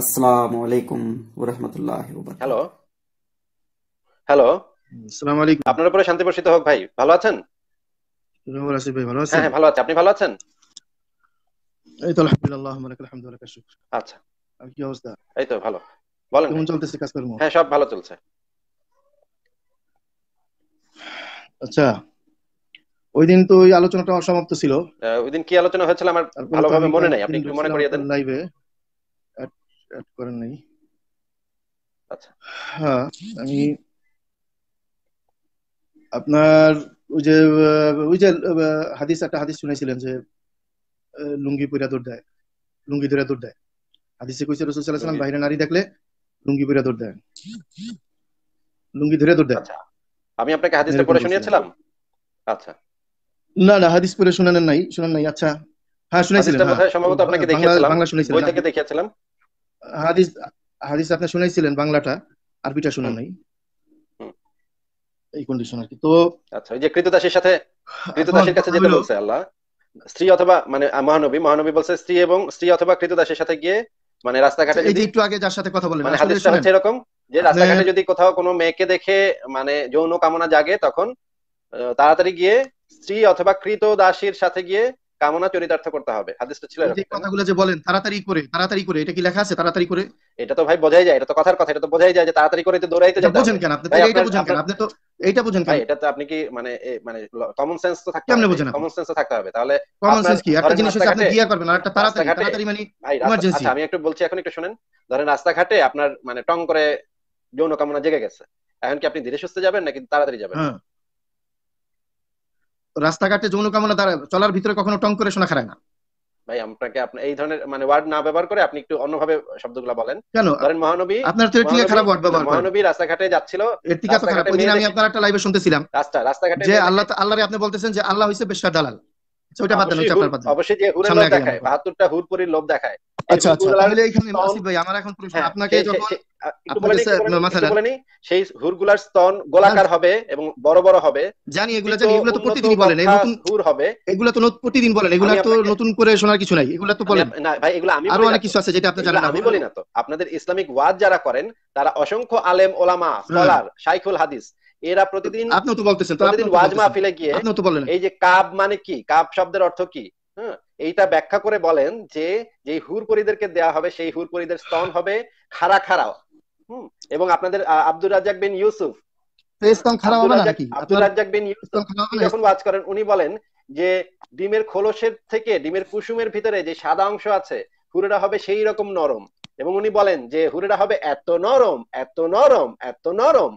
আসসালামু আলাইকুম ওয়া রাহমাতুল্লাহি ওয়া বারাকাতুহু হ্যালো হ্যালো আসসালামু আলাইকুম আপনার উপরে শান্তি বর্ষিত হোক ভাই ভালো আছেন ভাই ভালো আছেন হ্যাঁ, হ্যাঁ ভালো আছি আপনি ভালো আছেন এই তো আলহামদুলিল্লাহ আলহামদুলিল্লাহ শুকর আচ্ছা কি অবস্থা এই তো ভালো বলেন কেমন চলতেছে কাজকর্ম হ্যাঁ সব ভালো চলছে আচ্ছা ওই দিন তো ওই আলোচনাটা অসমাপ্ত ছিল ওই দিন কি আলোচনা হয়েছিল আমার ভালোভাবে মনে নাই আপনি একটু মনে করিয়ে দেন লাইভে অ্যাড করে নেই আচ্ছা হ্যাঁ, আমি আপনার ওই যে ওই যে হাদিস একটা হাদিস শুনেছিলেন যে লুঙ্গি পরিয়া দৌড় দেয় লুঙ্গি ধরে দৌড় দেয় হাদিসে কইছে রসুল সাল্লাহ বাইরে নারী দেখলে লুঙ্গি দৌড় দেয় লুঙ্গি ধরে দৌড় দেয় আচ্ছা, আমি আপনাকে হাদিসটা পড়ে শুনিয়েছিলাম আচ্ছা না না হাদিস পড়ে নাই শুনান নাই আচ্ছা হ্যাঁ শুনেছিলাম হ্যাঁ। সম্ভবত আপনাকে দেখিয়েছিলাম বাংলা শুনেছিলাম বই থেকে হ্যাঁ। দেখিয়েছিলাম হাদিস হাদিস আপনি শুনাইছিলেন বাংলাটা আরবিটা নাই এই কন্ডিশন আর কি তো আচ্ছা যে সাথে কাছে যেতে বলছে আল্লাহ স্ত্রী অথবা মানে মহানবী মহানবী বলছে স্ত্রী এবং স্ত্রী অথবা কৃতদাসের সাথে গিয়ে মানে রাস্তাঘাটে আচ্ছা, যদি একটু আগে যার সাথে কথা বলেন মানে হাদিসটা হচ্ছে এরকম যে রাস্তাঘাটে যদি কোথাও কোনো মেয়েকে দেখে মানে যৌন কামনা জাগে তখন তাড়াতাড়ি গিয়ে স্ত্রী অথবা কৃত দাসীর সাথে গিয়ে কামনা চরিতার্থ করতে হবে হাদিসটা ছিল কথাগুলো যে বলেন তাড়াতাড়ি করে তাড়াতাড়ি করে এটা কি লেখা আছে তাড়াতাড়ি করে এটা তো ভাই বোঝাই যায় এটা তো কথার কথা এটা তো বোঝাই যায় যে তাড়াতাড়ি করে তো দৌড়াইতে যাবেন বুঝেন কেন আপনি এটা বুঝেন কেন আপনি তো এটা বুঝেন কেন এটা তো আপনি কি মানে মানে কমন সেন্স তো থাকতে হবে কমন সেন্স তো থাকতে হবে তাহলে কমন সেন্স কি একটা জিনিস আপনি গিয়া করবেন আর একটা তাড়াতাড়ি তাড়াতাড়ি মানে ইমার্জেন্সি আচ্ছা আমি একটু বলছি এখন একটু শুনেন ধরেন রাস্তাঘাটে আপনার মানে টং করে যৌন কামনা জেগে গেছে এখন কি আপনি ধীরে সুস্থে যাবেন নাকি তাড়াতাড়ি যাবেন হ্যাঁ। রাস্তাঘাটে যৌন কামনা দ্বারা চলার ভিতরে কখনো টং করে শোনা খারায় না ভাই আপনাকে আপনি এই ধরনের মানে ওয়ার্ড না ব্যবহার করে আপনি একটু অন্যভাবে শব্দগুলো বলেন কেন ধরেন মহানবী আপনার তো এটিকে খারাপ ওয়ার্ড ব্যবহার মহানবী রাস্তাঘাটে যাচ্ছিল এটিকে তো খারাপ ওইদিন আমি আপনার একটা লাইভে শুনতেছিলাম রাস্তা রাস্তাঘাটে যে আল্লাহ আল্লাহরে আপনি বলতেছেন যে আল্লাহ হইছে বেশ দালাল আচ্ছা, ওটা অবশ্যই যে হুরের লোভ দেখায় লোভ দেখায় আচ্ছা আচ্ছা তাহলে নাসিব ভাই আমার এখন প্রশ্ন হ্যাঁ, আপনাকে যখন সেই হুরগুলার স্তন গোলাকার হবে এবং বড় বড় হবে জানি এগুলো জানি তো প্রতিদিন বলেন এই নতুন হুর হবে তো প্রতিদিন বলেন তো নতুন করে শোনার কিছু নাই এগুলো তো বলেন না ভাই এগুলো আমি আরো অনেক কিছু আছে যেটা আপনি জানেন আমি বলি না তো আপনাদের ইসলামিক ওয়াজ যারা করেন তারা অসংখ্য আলেম ওলামা স্কলার শাইখুল হাদিস এরা প্রতিদিন আপনি তো বলতেছেন প্রতিদিন ওয়াজ মাহফিলে গিয়ে আপনি তো বলেন এই যে কাব মানে কি কাব শব্দের অর্থ কি হ্যাঁ এইটা ব্যাখ্যা করে বলেন যে যেই হুরপরিদেরকে দেয়া হবে সেই হুরপরিদের স্তন হবে খাড়া খাড়া হুম এবং আপনাদের আব্দুর রাজ্জাক বিন ইউসুফ স্তন খাড়া হবে নাকি আব্দুর রাজ্জাক বিন ইউসুফ যখন ওয়াজ করেন উনি বলেন যে ডিমের খোলসের থেকে ডিমের কুসুমের ভিতরে যে সাদা অংশ আছে হুরেরা হবে সেই রকম নরম এবং উনি বলেন যে হুরেরা হবে এত নরম এত নরম এত নরম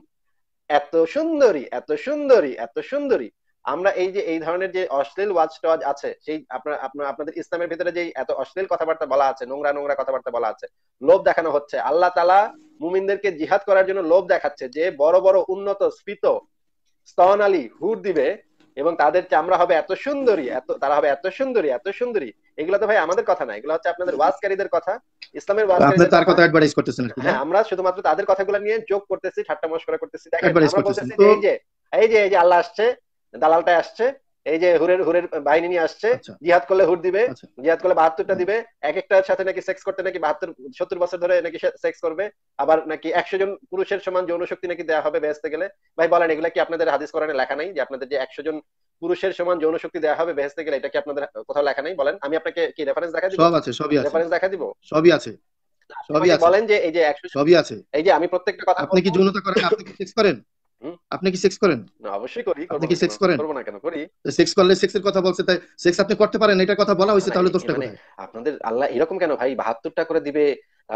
এত সুন্দরী এত সুন্দরী এত সুন্দরী আমরা এই যে এই ধরনের যে অশ্লীল ওয়াজ টজ আছে সেই আপনার আপনার আপনাদের ইসলামের ভিতরে যে এত অশ্লীল কথাবার্তা বলা আছে নোংরা নোংরা কথাবার্তা বলা আছে লোভ দেখানো হচ্ছে আল্লাহ তালা মুমিনদেরকে জিহাদ করার জন্য লোভ দেখাচ্ছে যে বড় বড় উন্নত স্ফীত স্তন আলী হুর দিবে এবং তাদের চামড়া হবে এত সুন্দরী এত তারা হবে এত সুন্দরী এত সুন্দরী এগুলো তো ভাই আমাদের কথা না এগুলো হচ্ছে আপনাদের ওয়াজকারীদের কথা ইসলামের কথা হ্যাঁ আমরা শুধুমাত্র তাদের কথাগুলো নিয়ে যোগ করতেছি ঠাট্টা মস্করা করতেছি এই যে এই যে এই যে আল্লাহ আসছে দালালটা আসছে এই যে হুরের হুরের বাহিনী নিয়ে আসছে আচ্ছা। জিহাদ করলে হুর দিবে আচ্ছা। জিহাদ করলে বাহাত্তরটা দিবে এক একটার সাথে নাকি সেক্স করতে নাকি বাহাত্তর সত্তর বছর ধরে নাকি সেক্স করবে আবার নাকি একশো জন পুরুষের সমান যৌন শক্তি নাকি দেওয়া হবে বেহেস্তে গেলে ভাই বলেন এগুলা কি আপনাদের হাদিস করানে লেখা নাই যে আপনাদের যে একশো জন পুরুষের সমান যৌন শক্তি দেওয়া হবে বেহেস্তে গেলে এটা কি আপনাদের কোথাও লেখা নাই বলেন আমি আপনাকে কি রেফারেন্স দেখা দিব সব আছে সবই আছে রেফারেন্স দেখা দিব সবই আছে সবই আছে বলেন যে এই যে একশো সবই আছে এই যে আমি প্রত্যেকটা কথা আপনি কি যৌনতা করেন আপনি কি সেক্স করেন আপনি কি সেক্স করেন না অবশ্যই করি আপনি কি সেক্স করেন করব না কেন করি সেক্স করলে কথা বলছে তাই সেক্স আপনি করতে পারেন এটা কথা বলা হয়েছে তাহলে দোষটা মানে কোথায় আপনাদের আল্লাহ এরকম কেন ভাই করে দিবে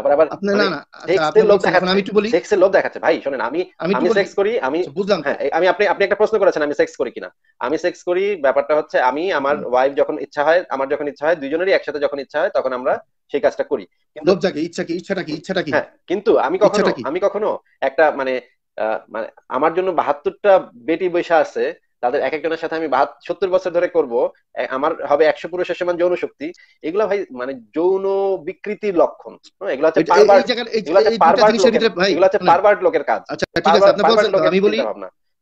আবার আপনি মানে না না আচ্ছা, আপনি দেখাচ্ছেন আমি একটু বলি লোভ দেখাচ্ছে ভাই শুনেন আমি আমি সেক্স করি আমি বুঝলাম হ্যাঁ আমি আপনি আপনি একটা প্রশ্ন করেছেন আমি সেক্স করি কিনা আমি সেক্স করি ব্যাপারটা হচ্ছে আমি আমার ওয়াইফ যখন ইচ্ছা হয় আমার যখন ইচ্ছা হয় দুইজনেরই একসাথে যখন ইচ্ছা হয় তখন আমরা সেই কাজটা করি কিন্তু ইচ্ছা কি ইচ্ছাটা কি ইচ্ছাটা কি হ্যাঁ, কিন্তু আমি কখনো আমি কখনো একটা মানে মানে আমার জন্য বাহাত্তরটা বেটি বৈশা আছে তাদের এক একজনের সাথে আমি সত্তর বছর ধরে করব আমার হবে একশো পুরুষের সমান যৌন শক্তি এগুলা ভাই মানে যৌন বিকৃতির লক্ষণ হ্যাঁ, এগুলা হচ্ছে লোকের কাজ আচ্ছা আমি বলি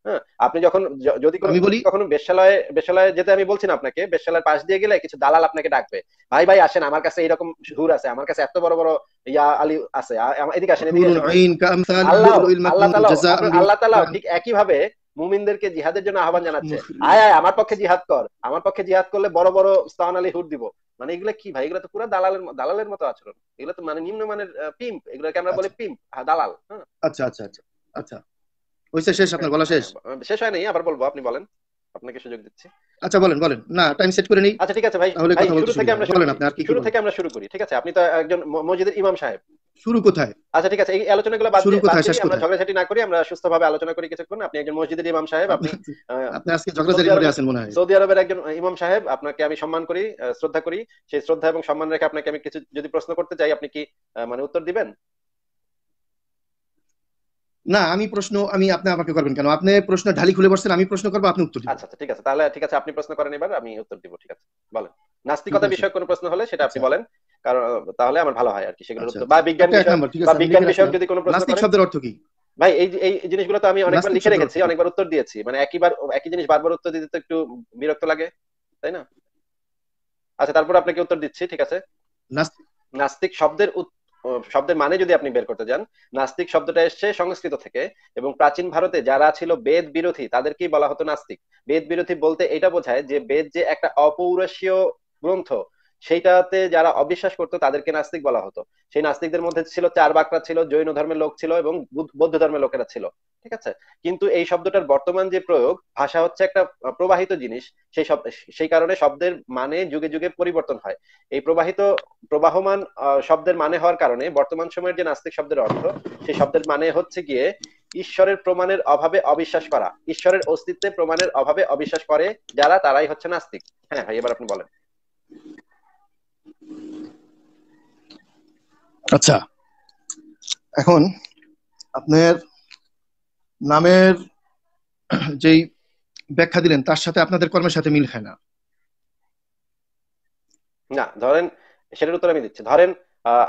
হ্যাঁ আপনি যখন যদি আমি কখনো বেশালয়ে বেশালয়ে যেতে আমি বলছি না আপনাকে বেশালের পাশ দিয়ে গেলে কিছু দালাল আপনাকে ডাকবে ভাই ভাই আসেন আমার কাছে এইরকম সুর আছে আমার কাছে এত বড় বড় ইয়া আলী আছে এদিকে আসেন আল্লাহ তালা ঠিক একই ভাবে মুমিনদেরকে জিহাদের জন্য আহ্বান জানাচ্ছে আয় আয় আমার পক্ষে জিহাদ কর আমার পক্ষে জিহাদ করলে বড় বড় স্তান আলী হুর দিব মানে এগুলো কি ভাই এগুলো তো পুরো দালালের দালালের মতো আচরণ এগুলো তো মানে নিম্নমানের পিম্প এগুলোকে আমরা আচ্ছা। বলি পিম্প হ্যাঁ, দালাল হ্যাঁ। আচ্ছা আচ্ছা আচ্ছা আচ্ছা হইছে শেষ আপনার বলা শেষ শেষ হয় নাই আবার বলবো আপনি বলেন আপনাকে সুযোগ দিচ্ছি আচ্ছা বলেন বলেন না টাইম সেট করে নেই আচ্ছা ঠিক আছে ভাই তাহলে কথা বলতে থেকে আমরা বলেন আপনি আর কি শুরু থেকে আমরা শুরু করি ঠিক আছে আপনি তো একজন মসজিদের ইমাম সাহেব শুরু কোথায় আচ্ছা ঠিক আছে এই আলোচনাগুলো বাদ শুরু কোথায় শেষ কোথায় না করি আমরা সুস্থভাবে আলোচনা করি কিছুক্ষণ আপনি একজন মসজিদের ইমাম সাহেব আপনি আপনি আজকে করে আছেন মনে হয় সৌদি আরবের একজন ইমাম সাহেব আপনাকে আমি সম্মান করি শ্রদ্ধা করি সেই শ্রদ্ধা এবং সম্মান রেখে আপনাকে আমি কিছু যদি প্রশ্ন করতে চাই আপনি কি মানে উত্তর দিবেন না আমি প্রশ্ন আমি আপনি আমাকে করবেন কেন আপনি প্রশ্ন ঢালি খুলে বসছেন আমি প্রশ্ন করবো আপনি উত্তর আচ্ছা আচ্ছা ঠিক আছে তাহলে ঠিক আছে আপনি প্রশ্ন করেন এবার আমি উত্তর দিব ঠিক আছে বলেন নাস্তিকতা বিষয়ক কোনো প্রশ্ন হলে সেটা আপনি আচ্ছা। বলেন কারণ তাহলে আমার ভালো হয় আর কি সেগুলোর আচ্ছা, উত্তর বা বিজ্ঞান বা বিজ্ঞান বিষয়ক যদি কোনো প্রশ্ন নাস্তিক শব্দের অর্থ কি ভাই এই এই জিনিসগুলো তো আমি অনেকবার লিখে রেখেছি অনেকবার উত্তর দিয়েছি মানে একইবার একই জিনিস বারবার উত্তর দিতে তো একটু বিরক্ত লাগে তাই না আচ্ছা তারপর আপনাকে উত্তর দিচ্ছি ঠিক আছে নাস্তিক নাস্তিক শব্দের শব্দের মানে যদি আপনি বের করতে যান নাস্তিক শব্দটা এসছে সংস্কৃত থেকে এবং প্রাচীন ভারতে যারা ছিল বেদ বিরোধী তাদেরকেই বলা হতো নাস্তিক বেদ বিরোধী বলতে এটা বোঝায় যে বেদ যে একটা অপৌরসীয় গ্রন্থ সেইটাতে যারা অবিশ্বাস করতো তাদেরকে নাস্তিক বলা হতো সেই নাস্তিকদের মধ্যে ছিল চার বাকরা ছিল জৈন ধর্মের লোক ছিল এবং বৌদ্ধ ধর্মের লোকেরা ছিল ঠিক আছে কিন্তু এই শব্দটার বর্তমান যে প্রয়োগ ভাষা হচ্ছে একটা প্রবাহিত জিনিস সেই শব্দ সেই কারণে শব্দের মানে যুগে যুগে পরিবর্তন হয় এই প্রবাহিত প্রবাহমান শব্দের মানে হওয়ার কারণে বর্তমান সময়ের যে নাস্তিক শব্দের অর্থ সেই শব্দের মানে হচ্ছে গিয়ে ঈশ্বরের প্রমাণের অভাবে অবিশ্বাস করা ঈশ্বরের অস্তিত্বে প্রমাণের অভাবে অবিশ্বাস করে যারা তারাই হচ্ছে নাস্তিক হ্যাঁ ভাই এবার আপনি বলেন আচ্ছা এখন আপনার নামের যেই ব্যাখ্যা দিলেন তার সাথে আপনাদের কর্মের সাথে মিল খায় না না ধরেন সেটার উত্তর আমি দিচ্ছি ধরেন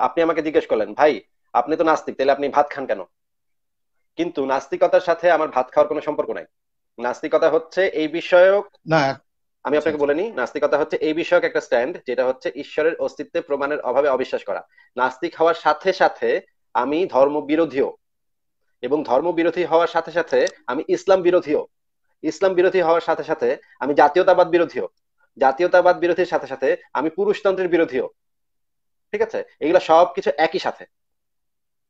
আপনি আমাকে জিজ্ঞেস করলেন ভাই আপনি তো নাস্তিক তাহলে আপনি ভাত খান কেন কিন্তু নাস্তিকতার সাথে আমার ভাত খাওয়ার কোনো সম্পর্ক নাই নাস্তিকতা হচ্ছে এই বিষয়ক না আমি আপনাকে বলে নিই নাস্তিকতা হচ্ছে এই বিষয়ক একটা স্ট্যান্ড যেটা হচ্ছে ঈশ্বরের অস্তিত্বে প্রমাণের অভাবে অবিশ্বাস করা নাস্তিক হওয়ার সাথে সাথে আমি ধর্ম বিরোধীও এবং ধর্ম বিরোধী হওয়ার সাথে সাথে আমি ইসলাম বিরোধীও ইসলাম বিরোধী হওয়ার সাথে সাথে আমি জাতীয়তাবাদ বিরোধীও জাতীয়তাবাদ বিরোধীর সাথে সাথে আমি পুরুষতন্ত্রের বিরোধীও ঠিক আছে এগুলো সব কিছু একই সাথে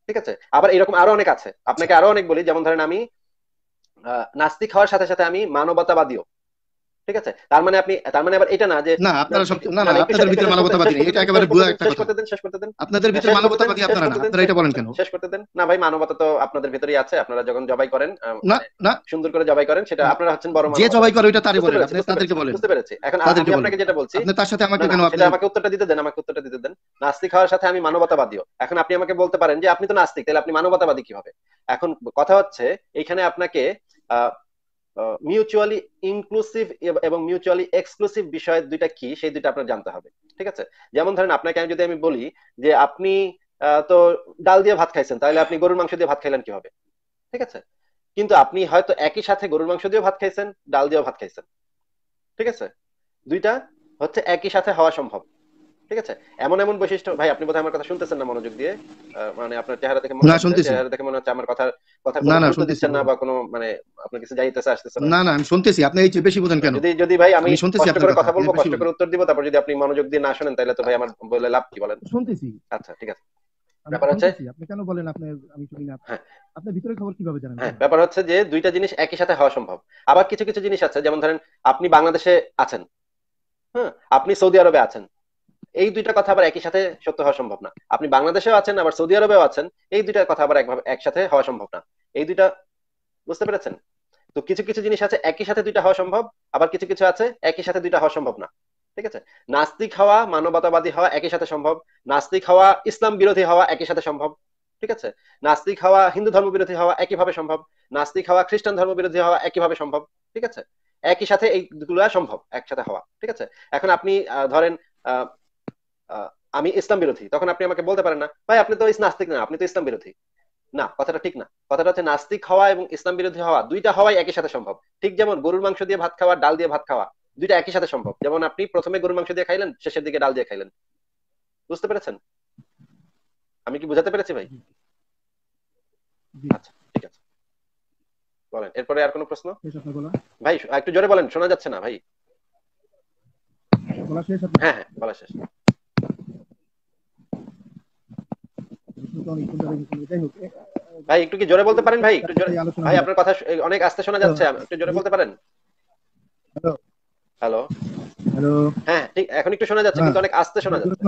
ঠিক আছে আবার এরকম আরো অনেক আছে আপনাকে আরো অনেক বলি যেমন ধরেন আমি নাস্তিক হওয়ার সাথে সাথে আমি মানবতাবাদীও ঠিক আছে তার মানে আপনি তার মানে আবার এটা না যে না আপনারা সব না না মানে আপনাদের ভিতরে মানবতাবাদী নেই এটা একেবারে ভুয়া একটা কথা শেষ করতে দেন আপনাদের ভিতরে মানবতাবাদী আপনারা না আপনারা এটা বলেন কেন শেষ করতে দেন না ভাই মানবতা তো আপনাদের ভিতরেই আছে আপনারা যখন জবাই করেন না মানে না সুন্দর করে জবাই করেন সেটা আপনারা হচ্ছেন বড় মানুষ যে জবাই করে ওইটা তারই বলেন আপনি তাদেরকে বলেন বুঝতে পেরেছি এখন আমি আপনাকে যেটা বলছি আপনি তার সাথে আমাকে কেন আপনি আমাকে উত্তরটা দিতে দেন আমাকে উত্তরটা দিতে দেন নাস্তিক হওয়ার সাথে আমি মানবতাবাদীও এখন আপনি আমাকে বলতে পারেন যে আপনি তো নাস্তিক তাহলে আপনি মানবতাবাদী কিভাবে এখন কথা হচ্ছে এখানে আপনাকে মিউচুয়ালি ইনক্লুসিভ এবং মিউচুয়ালি এক্সক্লুসিভ বিষয় দুইটা কি সেই দুইটা আপনার জানতে হবে ঠিক আছে যেমন ধরেন আপনাকে আমি যদি আমি বলি যে আপনি তো ডাল দিয়ে ভাত খাইছেন তাহলে আপনি গরুর মাংস দিয়ে ভাত খাইলেন কি হবে ঠিক আছে কিন্তু আপনি হয়তো একই সাথে গরুর মাংস দিয়ে ভাত খাইছেন ডাল দিয়ে ভাত খাইছেন ঠিক আছে দুইটা হচ্ছে একই সাথে হওয়া সম্ভব ঠিক আছে এমন এমন বৈশিষ্ট্য ভাই আপনি বোধহয় আমার কথা শুনতেছেন না মনোযোগ দিয়ে মানে আপনার চেহারা দেখে না শুনতেছি চেহারা দেখে মনে হচ্ছে আমার কথা কথা না না শুনতেছেন না বা কোনো মানে আপনার কিছু যাইতেছে আসতেছে না না আমি শুনতেছি আপনি এই বেশি বোঝেন কেন যদি যদি ভাই আমি শুনতেছি আপনার কথা বলবো কষ্ট করে উত্তর দিব তারপর যদি আপনি মনোযোগ দিয়ে না শুনেন তাহলে তো ভাই আমার বলে লাভ কি বলেন শুনতেছি আচ্ছা ঠিক আছে ব্যাপার হচ্ছে আপনি কেন বলেন আপনি আমি শুনি না হ্যাঁ। আপনার ভিতরে খবর কিভাবে জানেন হ্যাঁ ব্যাপার হচ্ছে যে দুইটা জিনিস একই সাথে হওয়া সম্ভব আবার কিছু কিছু জিনিস আছে যেমন ধরেন আপনি বাংলাদেশে আছেন হ্যাঁ আপনি সৌদি আরবে আছেন এই দুইটা কথা আবার একই সাথে সত্য হওয়া সম্ভব না আপনি বাংলাদেশেও আছেন আবার সৌদি আরবেও আছেন এই দুইটা কথা আবার একভাবে একসাথে হওয়া সম্ভব না এই দুইটা বুঝতে পেরেছেন তো কিছু কিছু জিনিস আছে একই সাথে দুইটা হওয়া সম্ভব আবার কিছু কিছু আছে একই সাথে দুইটা হওয়া সম্ভব না ঠিক আছে নাস্তিক হওয়া মানবতাবাদী হওয়া একই সাথে সম্ভব নাস্তিক হওয়া ইসলাম বিরোধী হওয়া একই সাথে সম্ভব ঠিক আছে নাস্তিক হওয়া হিন্দু ধর্ম বিরোধী হওয়া একইভাবে সম্ভব নাস্তিক হওয়া খ্রিস্টান ধর্ম বিরোধী হওয়া একইভাবে সম্ভব ঠিক আছে একই সাথে এইগুলা সম্ভব একসাথে হওয়া ঠিক আছে এখন আপনি ধরেন আমি ইসলাম বিরোধী তখন আপনি আমাকে বলতে পারেন না ভাই আপনি তো নাস্তিক না আপনি তো ইসলাম বিরোধী না কথাটা ঠিক না কথাটা হচ্ছে নাস্তিক হওয়া এবং ইসলাম বিরোধী হওয়া দুইটা হওয়াই একই সাথে সম্ভব ঠিক যেমন গরুর মাংস দিয়ে ভাত খাওয়া ডাল দিয়ে ভাত খাওয়া দুইটা একই সাথে সম্ভব যেমন আপনি প্রথমে গরুর মাংস দিয়ে খাইলেন শেষের দিকে ডাল দিয়ে খাইলেন বুঝতে পেরেছেন আমি কি বুঝাতে পেরেছি ভাই আচ্ছা ঠিক আছে বলেন এরপরে আর কোনো প্রশ্ন ভাই একটু জোরে বলেন শোনা যাচ্ছে না ভাই হ্যাঁ হ্যাঁ বলা শেষ ভাই একটু কি জোরে বলতে পারেন ভাই একটু জোরে ভাই আপনার কথা অনেক আস্তে শোনা যাচ্ছে একটু জোরে বলতে পারেন হ্যালো হ্যালো হ্যালো হ্যাঁ ঠিক এখন একটু শোনা যাচ্ছে হ্যাঁ। কিন্তু অনেক আস্তে শোনা যাচ্ছে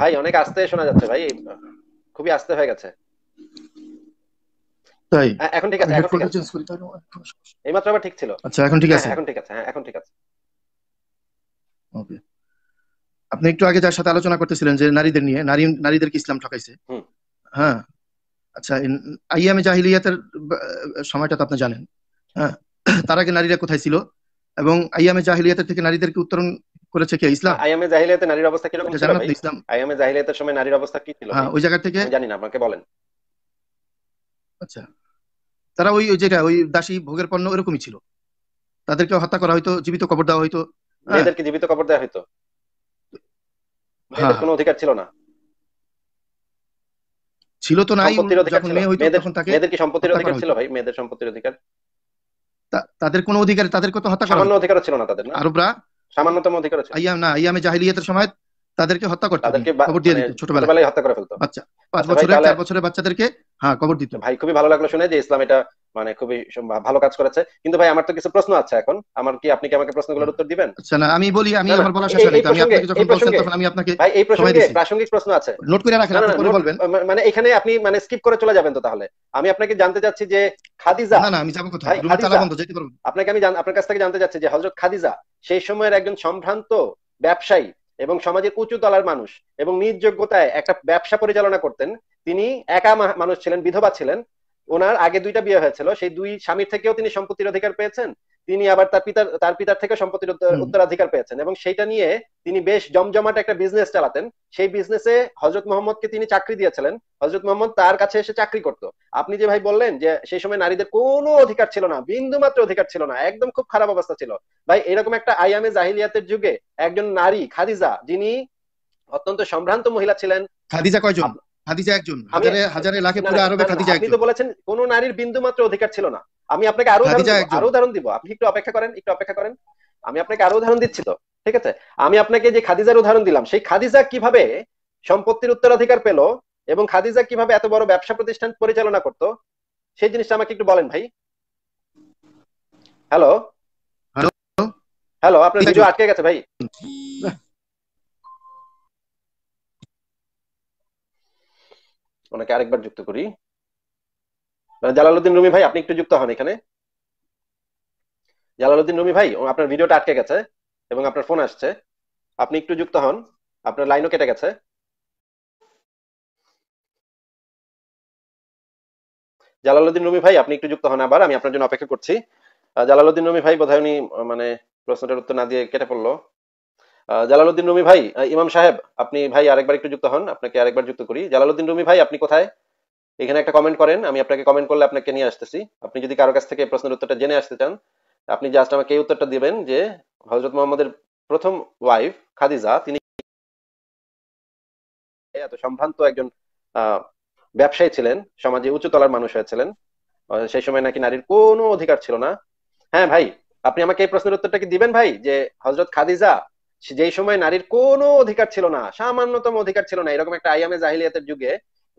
ভাই অনেক আস্তে শোনা যাচ্ছে ভাই খুবই আস্তে হয়ে গেছে এখন ঠিক আছে এখন ঠিক আছে এইমাত্র আবার ঠিক ছিল আচ্ছা এখন ঠিক হ্যাঁ, আছে এখন ঠিক আছে হ্যাঁ এখন ঠিক আছে ওকে আপনি একটু আগে যার সাথে আলোচনা করতেছিলেন যে নারীদের নিয়ে নারী কি ইসলাম ঠকাইছে হ্যাঁ আচ্ছা আইয়ামে জাহিলিয়াতের সময়টা তো আপনি জানেন হ্যাঁ তার আগে নারীরা কোথায় ছিল এবং আইয়ামে জাহিলিয়াতের থেকে নারীদেরকে উত্তরণ করেছে ইসলাম আইয়ামে জাহিলিয়াতে নারীর অবস্থা কি রকম ছিল ইসলাম আইয়ামে জাহিলিয়াতের সময় নারীর অবস্থা কি ছিল হ্যাঁ ওই জায়গা থেকে জানি না বলেন আচ্ছা তারা ওই যেটা ওই দাসী ভোগের পণ্য এরকমই ছিল তাদেরকে হত্যা করা হয়তো জীবিত কবর দেওয়া হয়তো হ্যাঁ। মেয়েদেরকে জীবিত কবর দেওয়া হইতো হ্যাঁ। মেয়েদের কোনো অধিকার ছিল না ছিল তো নাই যখন মেয়ে হইতো মেয়েদের তাকে মেয়েদের কি সম্পত্তির অধিকার ছিল ভাই মেয়েদের সম্পত্তির অধিকার তাদের কোনো অধিকার তাদের কত হত্যা করা সামান্য অধিকার ছিল না তাদের না আরবরা সামান্যতম অধিকার ছিল আইয়াম না আইয়ামে জাহিলিয়াতের সময় তাদেরকে হত্যা করতো তাদেরকে কবর দিয়ে মানে দিত ছোটবেলায় হত্যা করে ফেলতো আচ্ছা পাঁচ আচ্ছা বছরের চার বছরের বাচ্চাদেরকে হ্যাঁ কবর দিত ভাই খুবই ভালো লাগলো শুনে যে ইসলাম এটা মানে খুবই ভালো কাজ করেছে কিন্তু ভাই আমার তো কিছু প্রশ্ন আছে এখন আমার কি আপনি কি আমাকে প্রশ্নগুলোর উত্তর দিবেন আচ্ছা না আমি বলি আমি আমার বলা শেষ হয়নি আমি আপনাকে যখন বলছেন তখন আমি আপনাকে ভাই এই প্রশ্নে প্রাসঙ্গিক প্রশ্ন আছে নোট করে রাখেন আপনি পরে বলবেন মানে এখানে আপনি মানে স্কিপ করে চলে যাবেন তো তাহলে আমি আপনাকে জানতে চাচ্ছি যে খাদিজা না না আমি যাব কোথায় রুমে তালা বন্ধ যেতে পারবো আপনাকে আমি আপনার কাছ থেকে জানতে চাচ্ছি যে হযরত খাদিজা সেই সময়ের একজন সম্ভ্রান্ত ব্যবসায়ী এবং সমাজের উঁচু তলার মানুষ এবং নিজ যোগ্যতায় একটা ব্যবসা পরিচালনা করতেন তিনি একা মানুষ ছিলেন বিধবা ছিলেন ওনার আগে দুইটা বিয়ে হয়েছিল সেই দুই স্বামীর থেকেও তিনি সম্পত্তির অধিকার পেয়েছেন তিনি আবার তার পিতার তার পিতার থেকে সম্পত্তির উত্তরাধিকার পেয়েছেন এবং সেইটা নিয়ে তিনি বেশ জমজমাট একটা বিজনেস চালাতেন সেই বিজনেসে হজরত মোহাম্মদকে তিনি চাকরি দিয়েছিলেন হজরত মোহাম্মদ তার কাছে এসে চাকরি করত আপনি যে ভাই বললেন যে সেই সময় নারীদের কোনো অধিকার ছিল না বিন্দু মাত্র অধিকার ছিল না একদম খুব খারাপ অবস্থা ছিল ভাই এরকম একটা আইয়ামে জাহিলিয়াতের যুগে একজন নারী খাদিজা যিনি অত্যন্ত সম্ভ্রান্ত মহিলা ছিলেন খাদিজা কয়জন খাদিজা একজন হাজারে হাজারে লাখে পুরো আরবে খাদিজা একজন আপনি তো বলেছেন কোন নারীর বিন্দু মাত্র অধিকার ছিল না আমি আপনাকে আরো আরো উদাহরণ দিব আপনি একটু অপেক্ষা করেন একটু অপেক্ষা করেন আমি আপনাকে আরো উদাহরণ দিচ্ছি তো ঠিক আছে আমি আপনাকে যে খাদিজার উদাহরণ দিলাম সেই খাদিজা কিভাবে সম্পত্তির উত্তরাধিকার পেল এবং খাদিজা কিভাবে এত বড় ব্যবসা প্রতিষ্ঠান পরিচালনা করত সেই জিনিসটা আমাকে একটু বলেন ভাই হ্যালো হ্যালো আপনার ভিডিও আটকে গেছে ভাই ওনাকে আরেকবার যুক্ত করি মানে জালালউদ্দিন রুমি ভাই আপনি একটু যুক্ত হন এখানে জালালউদ্দিন রুমি ভাই আপনার ভিডিওটা আটকে গেছে এবং আপনার ফোন আসছে আপনি একটু যুক্ত হন আপনার লাইনও কেটে গেছে জালালউদ্দিন রুমি ভাই আপনি একটু যুক্ত হন আবার আমি আপনার জন্য অপেক্ষা করছি জালালউদ্দিন রুমি ভাই বোধহয় উনি মানে প্রশ্নটার উত্তর না দিয়ে কেটে পড়লো জালালউদ্দিন রুমি ভাই ইমাম সাহেব আপনি ভাই আরেকবার একটু যুক্ত হন আপনাকে আরেকবার যুক্ত করি জালালউদ্দিন রুমি ভাই আপনি কোথায় এখানে একটা কমেন্ট করেন আমি আপনাকে কমেন্ট করলে আপনাকে নিয়ে আসতেছি আপনি যদি কারো কাছ থেকে প্রশ্নের উত্তরটা জেনে আসতে চান আপনি জাস্ট আমাকে এই উত্তরটা দিবেন যে হজরত মোহাম্মদের প্রথম ওয়াইফ খাদিজা তিনি এত সম্ভ্রান্ত একজন ব্যবসায়ী ছিলেন সমাজে উঁচু তলার মানুষ হয়েছিলেন সেই সময় নাকি নারীর কোনো অধিকার ছিল না হ্যাঁ ভাই আপনি আমাকে এই প্রশ্নের উত্তরটা কি দিবেন ভাই যে হজরত খাদিজা যেই সময় নারীর কোনো অধিকার ছিল না সামান্যতম অধিকার ছিল না এরকম একটা আইয়ামে জাহিলিয়াতের যুগে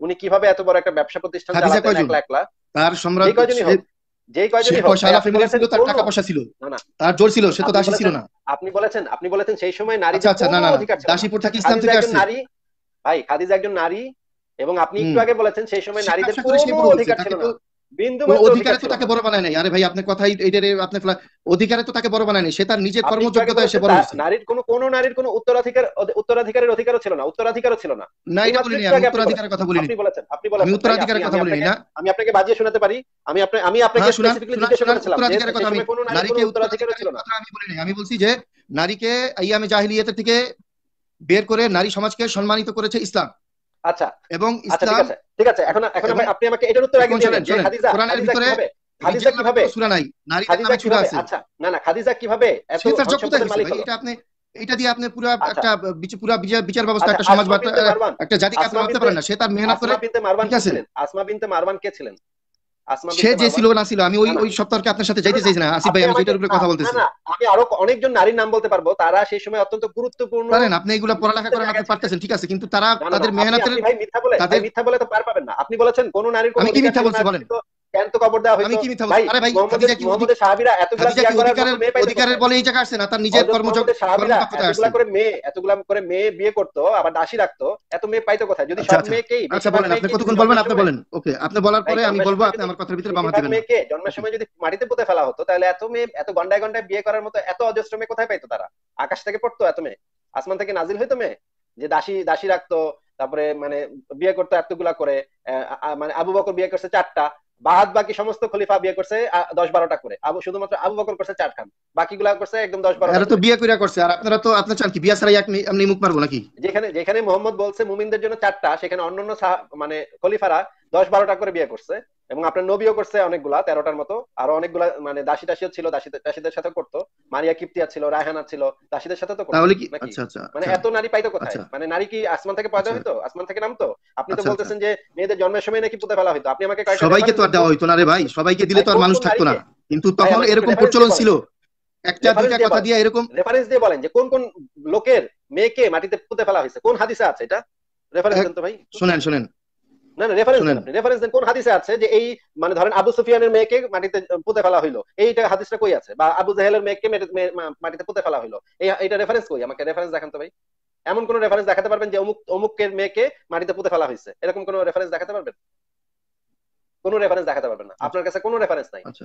উনি কিভাবে এত বড় একটা ব্যবসা প্রতিষ্ঠান চালাতেন একলা একলা তার সম্রাট আপনি বলেছেন আপনি বলেছেন সেই সময় নারী আচ্ছা, আচ্ছা, নারী ভাই একজন নারী এবং আপনি একটু আগে বলেছেন সেই সময় নারীদের কোনো অধিকার ছিল না আমি আপনাকে বাজিয়ে শোনাতে পারি আমি হ্যাঁ, আপনাকে উত্তরাধিকারের আমি নারীকে আমি বলছি যে নারীকে আইয়ামে জাহিলিয়াতের থেকে বের করে নারী সমাজকে সম্মানিত করেছে ইসলাম আচ্ছা এবং আচ্ছা, ইসলাম ঠিক আছে এখন এখন আপনি আমাকে এটার উত্তর আগে যে হাদিসা কোরআনের ভিতরে খাদিজা কিভাবে সূরা নাই নারী আচ্ছা না না খাদিজা কিভাবে এত এটা আপনি এটা দিয়ে আপনি পুরো আচ্ছা। একটা পুরো বিচার ব্যবস্থা আচ্ছা, একটা সমাজ একটা জাতিকে আপনি পারেন না সে তার মেহনত করে আসমা বিনতে মারওয়ান কে ছিলেন সে যে ছিল না ছিল আমি ওই হ্যাঁ। ওই সপ্তাহকে আপনার সাথে যাইতে চাইছি না আসিফ ভাই আমি সেটার উপরে কথা বলতেছি আমি আরো অনেকজন নারীর নাম বলতে পারবো তারা সেই সময় অত্যন্ত গুরুত্বপূর্ণ পারেন আপনি এগুলা পড়ালেখা করেন আপনি পারতেছেন ঠিক আছে কিন্তু তারা তাদের মেহনতের মিথ্যা বলে মিথ্যা বলে তো পার পাবেন না আপনি বলেছেন কোন নারীর আমি কি মিথ্যা বলছি বলেন আচ্ছা, আচ্ছা। আচ্ছা, মাটিতে পুঁতে ফেলা হতো তাহলে এত মেয়ে এত গন্ডায় গন্ডায় বিয়ে করার মতো এত অজস্র মেয়ে কোথায় পাইতো তারা আকাশ থেকে পড়তো এত মেয়ে আসমান থেকে নাজিল হইতো মেয়ে যে দাসী দাসী রাখতো তারপরে মানে বিয়ে করতো এতগুলা করে মানে আবু বকর বিয়ে করছে চারটা বাহাত বাকি সমস্ত খলিফা বিয়ে করছে দশ বারোটা করে আবু শুধুমাত্র আবু বকর করছে বাকি গুলা করছে একদম দশ বারো তো বিয়ে করে করছে আর আপনারা তো আপনার চান কি বিয়া ছাড়াই মুখ পারবো নাকি যেখানে যেখানে মোহাম্মদ বলছে মুমিনদের জন্য চারটা সেখানে অন্যান্য মানে খলিফারা দশ বারোটা করে বিয়ে করছে এবং আপনার নবীও করছে অনেকগুলা তেরোটার মতো আরো অনেকগুলা মানে দাসী দাসীও ছিল দাসী দাসীদের সাথে করতো মারিয়া কিপ্তিয়া ছিল রায়হানা ছিল দাসীদের সাথে তো করতো নাকি আচ্ছা, আচ্ছা, মানে আচ্ছা। এত নারী পাইতো কোথায় মানে নারী কি আসমান থেকে পয়দা হইতো আসমান থেকে নামতো আপনি তো বলতেছেন যে মেয়েদের জন্মের সময় নাকি পুঁতে ফেলা হইতো আপনি আমাকে সবাইকে তো আর দেওয়া হইতো না রে ভাই সবাইকে দিলে তো আর মানুষ থাকতো না কিন্তু তখন এরকম প্রচলন ছিল একটা দুইটা কথা দিয়ে এরকম রেফারেন্স দিয়ে বলেন যে কোন কোন লোকের মেয়েকে মাটিতে পুঁতে ফেলা হয়েছে কোন হাদিসে আছে এটা রেফারেন্স দেন তো ভাই শুনেন শুনেন না না রেফারেন্স আপনি রেফারেন্স দেন কোন হাদিসে আছে যে এই মানে ধরেন আবু সুফিয়ানের মেয়েকে মাটিতে পুঁতে ফেলা এইটা হাদিসটা কই আছে বা আবু জাহেলের মেয়েকে মাটিতে পুঁতে ফেলা রেফারেন্স কই আমাকে রেফারেন্স দেখান তো ভাই এমন কোন রেফারেন্স দেখাতে পারবেন যে অমুক অমুকের মেয়েকে মাটিতে পুঁতে ফেলা হয়েছে এরকম কোন রেফারেন্স দেখাতে পারবেন রেফারেন্স দেখাতে পারবেন না আপনার কাছে কোন রেফারেন্স নাই আচ্ছা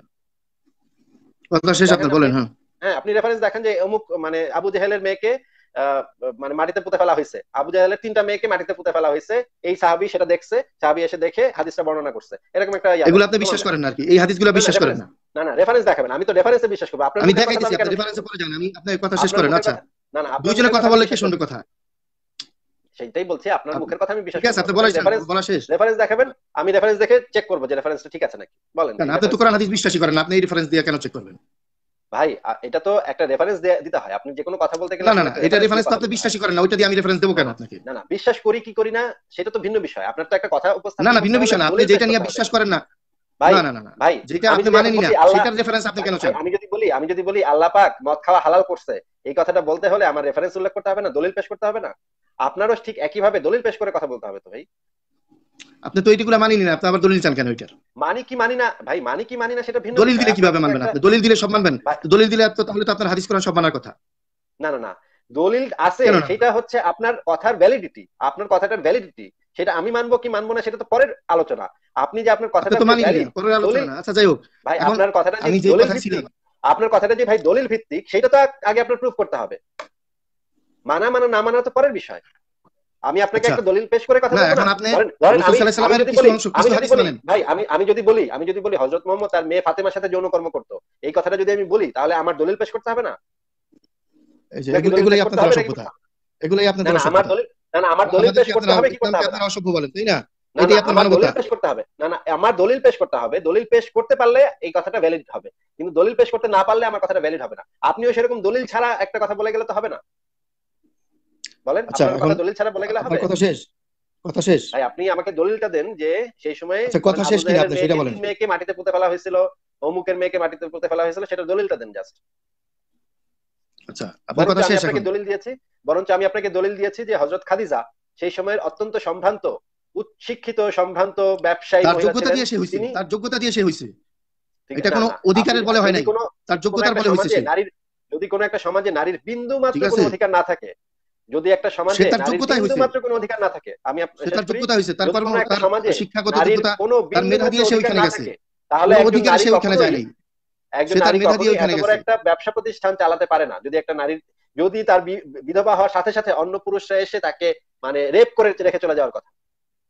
বলেন হ্যাঁ হ্যাঁ আপনি রেফারেন্স দেখেন যে অমুক মানে আবু জাহেলের মেয়েকে মানে মাটিতে পুঁতে ফেলা হয়েছে আবু জাহেলের তিনটা মেয়েকে মাটিতে পুঁতে ফেলা হয়েছে এই সাহাবি সেটা দেখছে সাহাবি এসে দেখে হাদিসটা বর্ণনা করছে এরকম একটা এগুলো আপনি বিশ্বাস করেন আর কি এই হাদিসগুলো বিশ্বাস করেন না না না রেফারেন্স দেখাবেন আমি তো রেফারেন্সে বিশ্বাস করব আপনার আমি আপনি রেফারেন্সে আমি আপনার কথা শেষ করেন আচ্ছা না না দুইজনে কথা বললে কি শুনবে কথা সেইটাই বলছি আপনার আচ্ছা। মুখের কথা আমি বিশ্বাস ঠিক আছে আপনি বলেন বলা শেষ রেফারেন্স দেখাবেন আমি রেফারেন্স দেখে চেক করব যে রেফারেন্সটা ঠিক আছে নাকি বলেন না আপনি তো কোরআন হাদিস বিশ্বাসই করেন আপনি এই রেফারেন্স দিয়ে কেন চেক করবেন ভাই এটা তো একটা রেফারেন্স দিতে হয় আপনি যে কোনো কথা বলতে গেলে না না এটা রেফারেন্স তো আপনি বিশ্বাসই করেন না ওইটা দিয়ে আমি রেফারেন্স দেব কেন আপনাকে না না বিশ্বাস করি কি করি না সেটা তো ভিন্ন বিষয় আপনার তো একটা কথা উপস্থাপন না না ভিন্ন বিষয় না আপনি যেটা নিয়ে বিশ্বাস করেন না ভাই না না না ভাই যেটা আপনি মানেন না সেটার রেফারেন্স আপনি কেন চান আমি যদি বলি আমি যদি বলি আল্লাহ পাক মদ খাওয়া হালাল করছে এই কথাটা বলতে হলে আমার রেফারেন্স উল্লেখ করতে হবে না দলিল পেশ করতে হবে না আপনারও ঠিক একই ভাবে দলিল পেশ করে কথা বলতে হবে তো ভাই আপনি তো এইগুলো মানি না আপনি আবার দলিল চান কেন ওইটার মানি কি মানি না ভাই মানি কি মানি না সেটা ভিন্ন দলিল দিলে কিভাবে মানবেন আপনি দলিল দিলে সব মানবেন দলিল দিলে তো তাহলে তো আপনার হাদিস কোরআন সব মানার কথা না না না দলিল আছে সেটা হচ্ছে আপনার কথার ভ্যালিডিটি আপনার কথাটার ভ্যালিডিটি সেটা আমি মানবো কি মানবো না সেটা তো পরের আলোচনা আপনি যে আপনার কথাটা তো মানি পরের আলোচনা আচ্ছা যাই হোক ভাই আপনার কথাটা আমি যে কথা ভিত্তিক আপনার কথাটা যে ভাই দলিল ভিত্তিক সেটা তো আগে আপনার প্রুফ করতে হবে মানা মানা না মানা তো পরের বিষয় আমি আপনাকে আচ্ছা। একটা দলিল পেশ করে কথা ভাই আমি আমি যদি বলি আমি যদি বলি হযরত মুহাম্মদ তার মেয়ে ফাতেমার সাথে যৌন কর্ম করত এই কথাটা যদি আমি বলি তাহলে আমার দলিল পেশ করতে হবে না এগুলাই আপনাদের এগুলাই আপনাদের আমার দলিল না না আমার দলিল পেশ করতে হবে কি আপনারা অসভ্য বলেন তাই না এটি পেশ করতে হবে না না আমার দলিল পেশ করতে হবে দলিল পেশ করতে পারলে এই কথাটা ভ্যালিড হবে কিন্তু দলিল পেশ করতে না পারলে আমার কথাটা ভ্যালিড হবে না আপনিও সেরকম দলিল ছাড়া একটা কথা বলে গেলে তো হবে না বলেন আচ্ছা, দলিল ছাড়া বলে গেলে হবে কথা শেষ কথা শেষ ভাই আপনি আমাকে দলিলটা দেন যে সেই সময় আচ্ছা, কথা মানে শেষ কি আপনি সেটা বলেন মেয়েকে মাটিতে পুঁতে ফেলা হয়েছিল অমুকের মেয়েকে মাটিতে পুঁতে ফেলা হয়েছিল সেটা দলিলটা দেন জাস্ট আচ্ছা কথা শেষ আপনাকে দলিল দিয়েছি আমি আপনাকে দলিল দিয়েছি যে হযরত খাদিজা সেই সময়ের অত্যন্ত সম্ভ্রান্ত উচ্চিক্ষিত সম্ভ্রান্ত ব্যবসায়ী তার যোগ্যতা দিয়ে সে হইছে তার যোগ্যতা দিয়ে সে হইছে এটা কোনো অধিকারের বলে হয় নাই তার যোগ্যতার বলে হইছে নারীর যদি কোনো একটা সমাজে নারীর বিন্দু মাত্র কোনো অধিকার না থাকে যদি একটা সমাজে মাত্র কোনো অধিকার না থাকে আমি তার যোগ্যতা তার কর্ম তার শিক্ষাগত যোগ্যতা তার মেধা দিয়ে সে ওইখানে গেছে তাহলে অধিকার সে ওইখানে যায় নাই একজন নারী একটা ব্যবসা প্রতিষ্ঠান চালাতে পারে না যদি একটা নারীর যদি তার বিধবা হওয়ার সাথে সাথে অন্য পুরুষরা এসে তাকে মানে রেপ করে রেখে চলে যাওয়ার কথা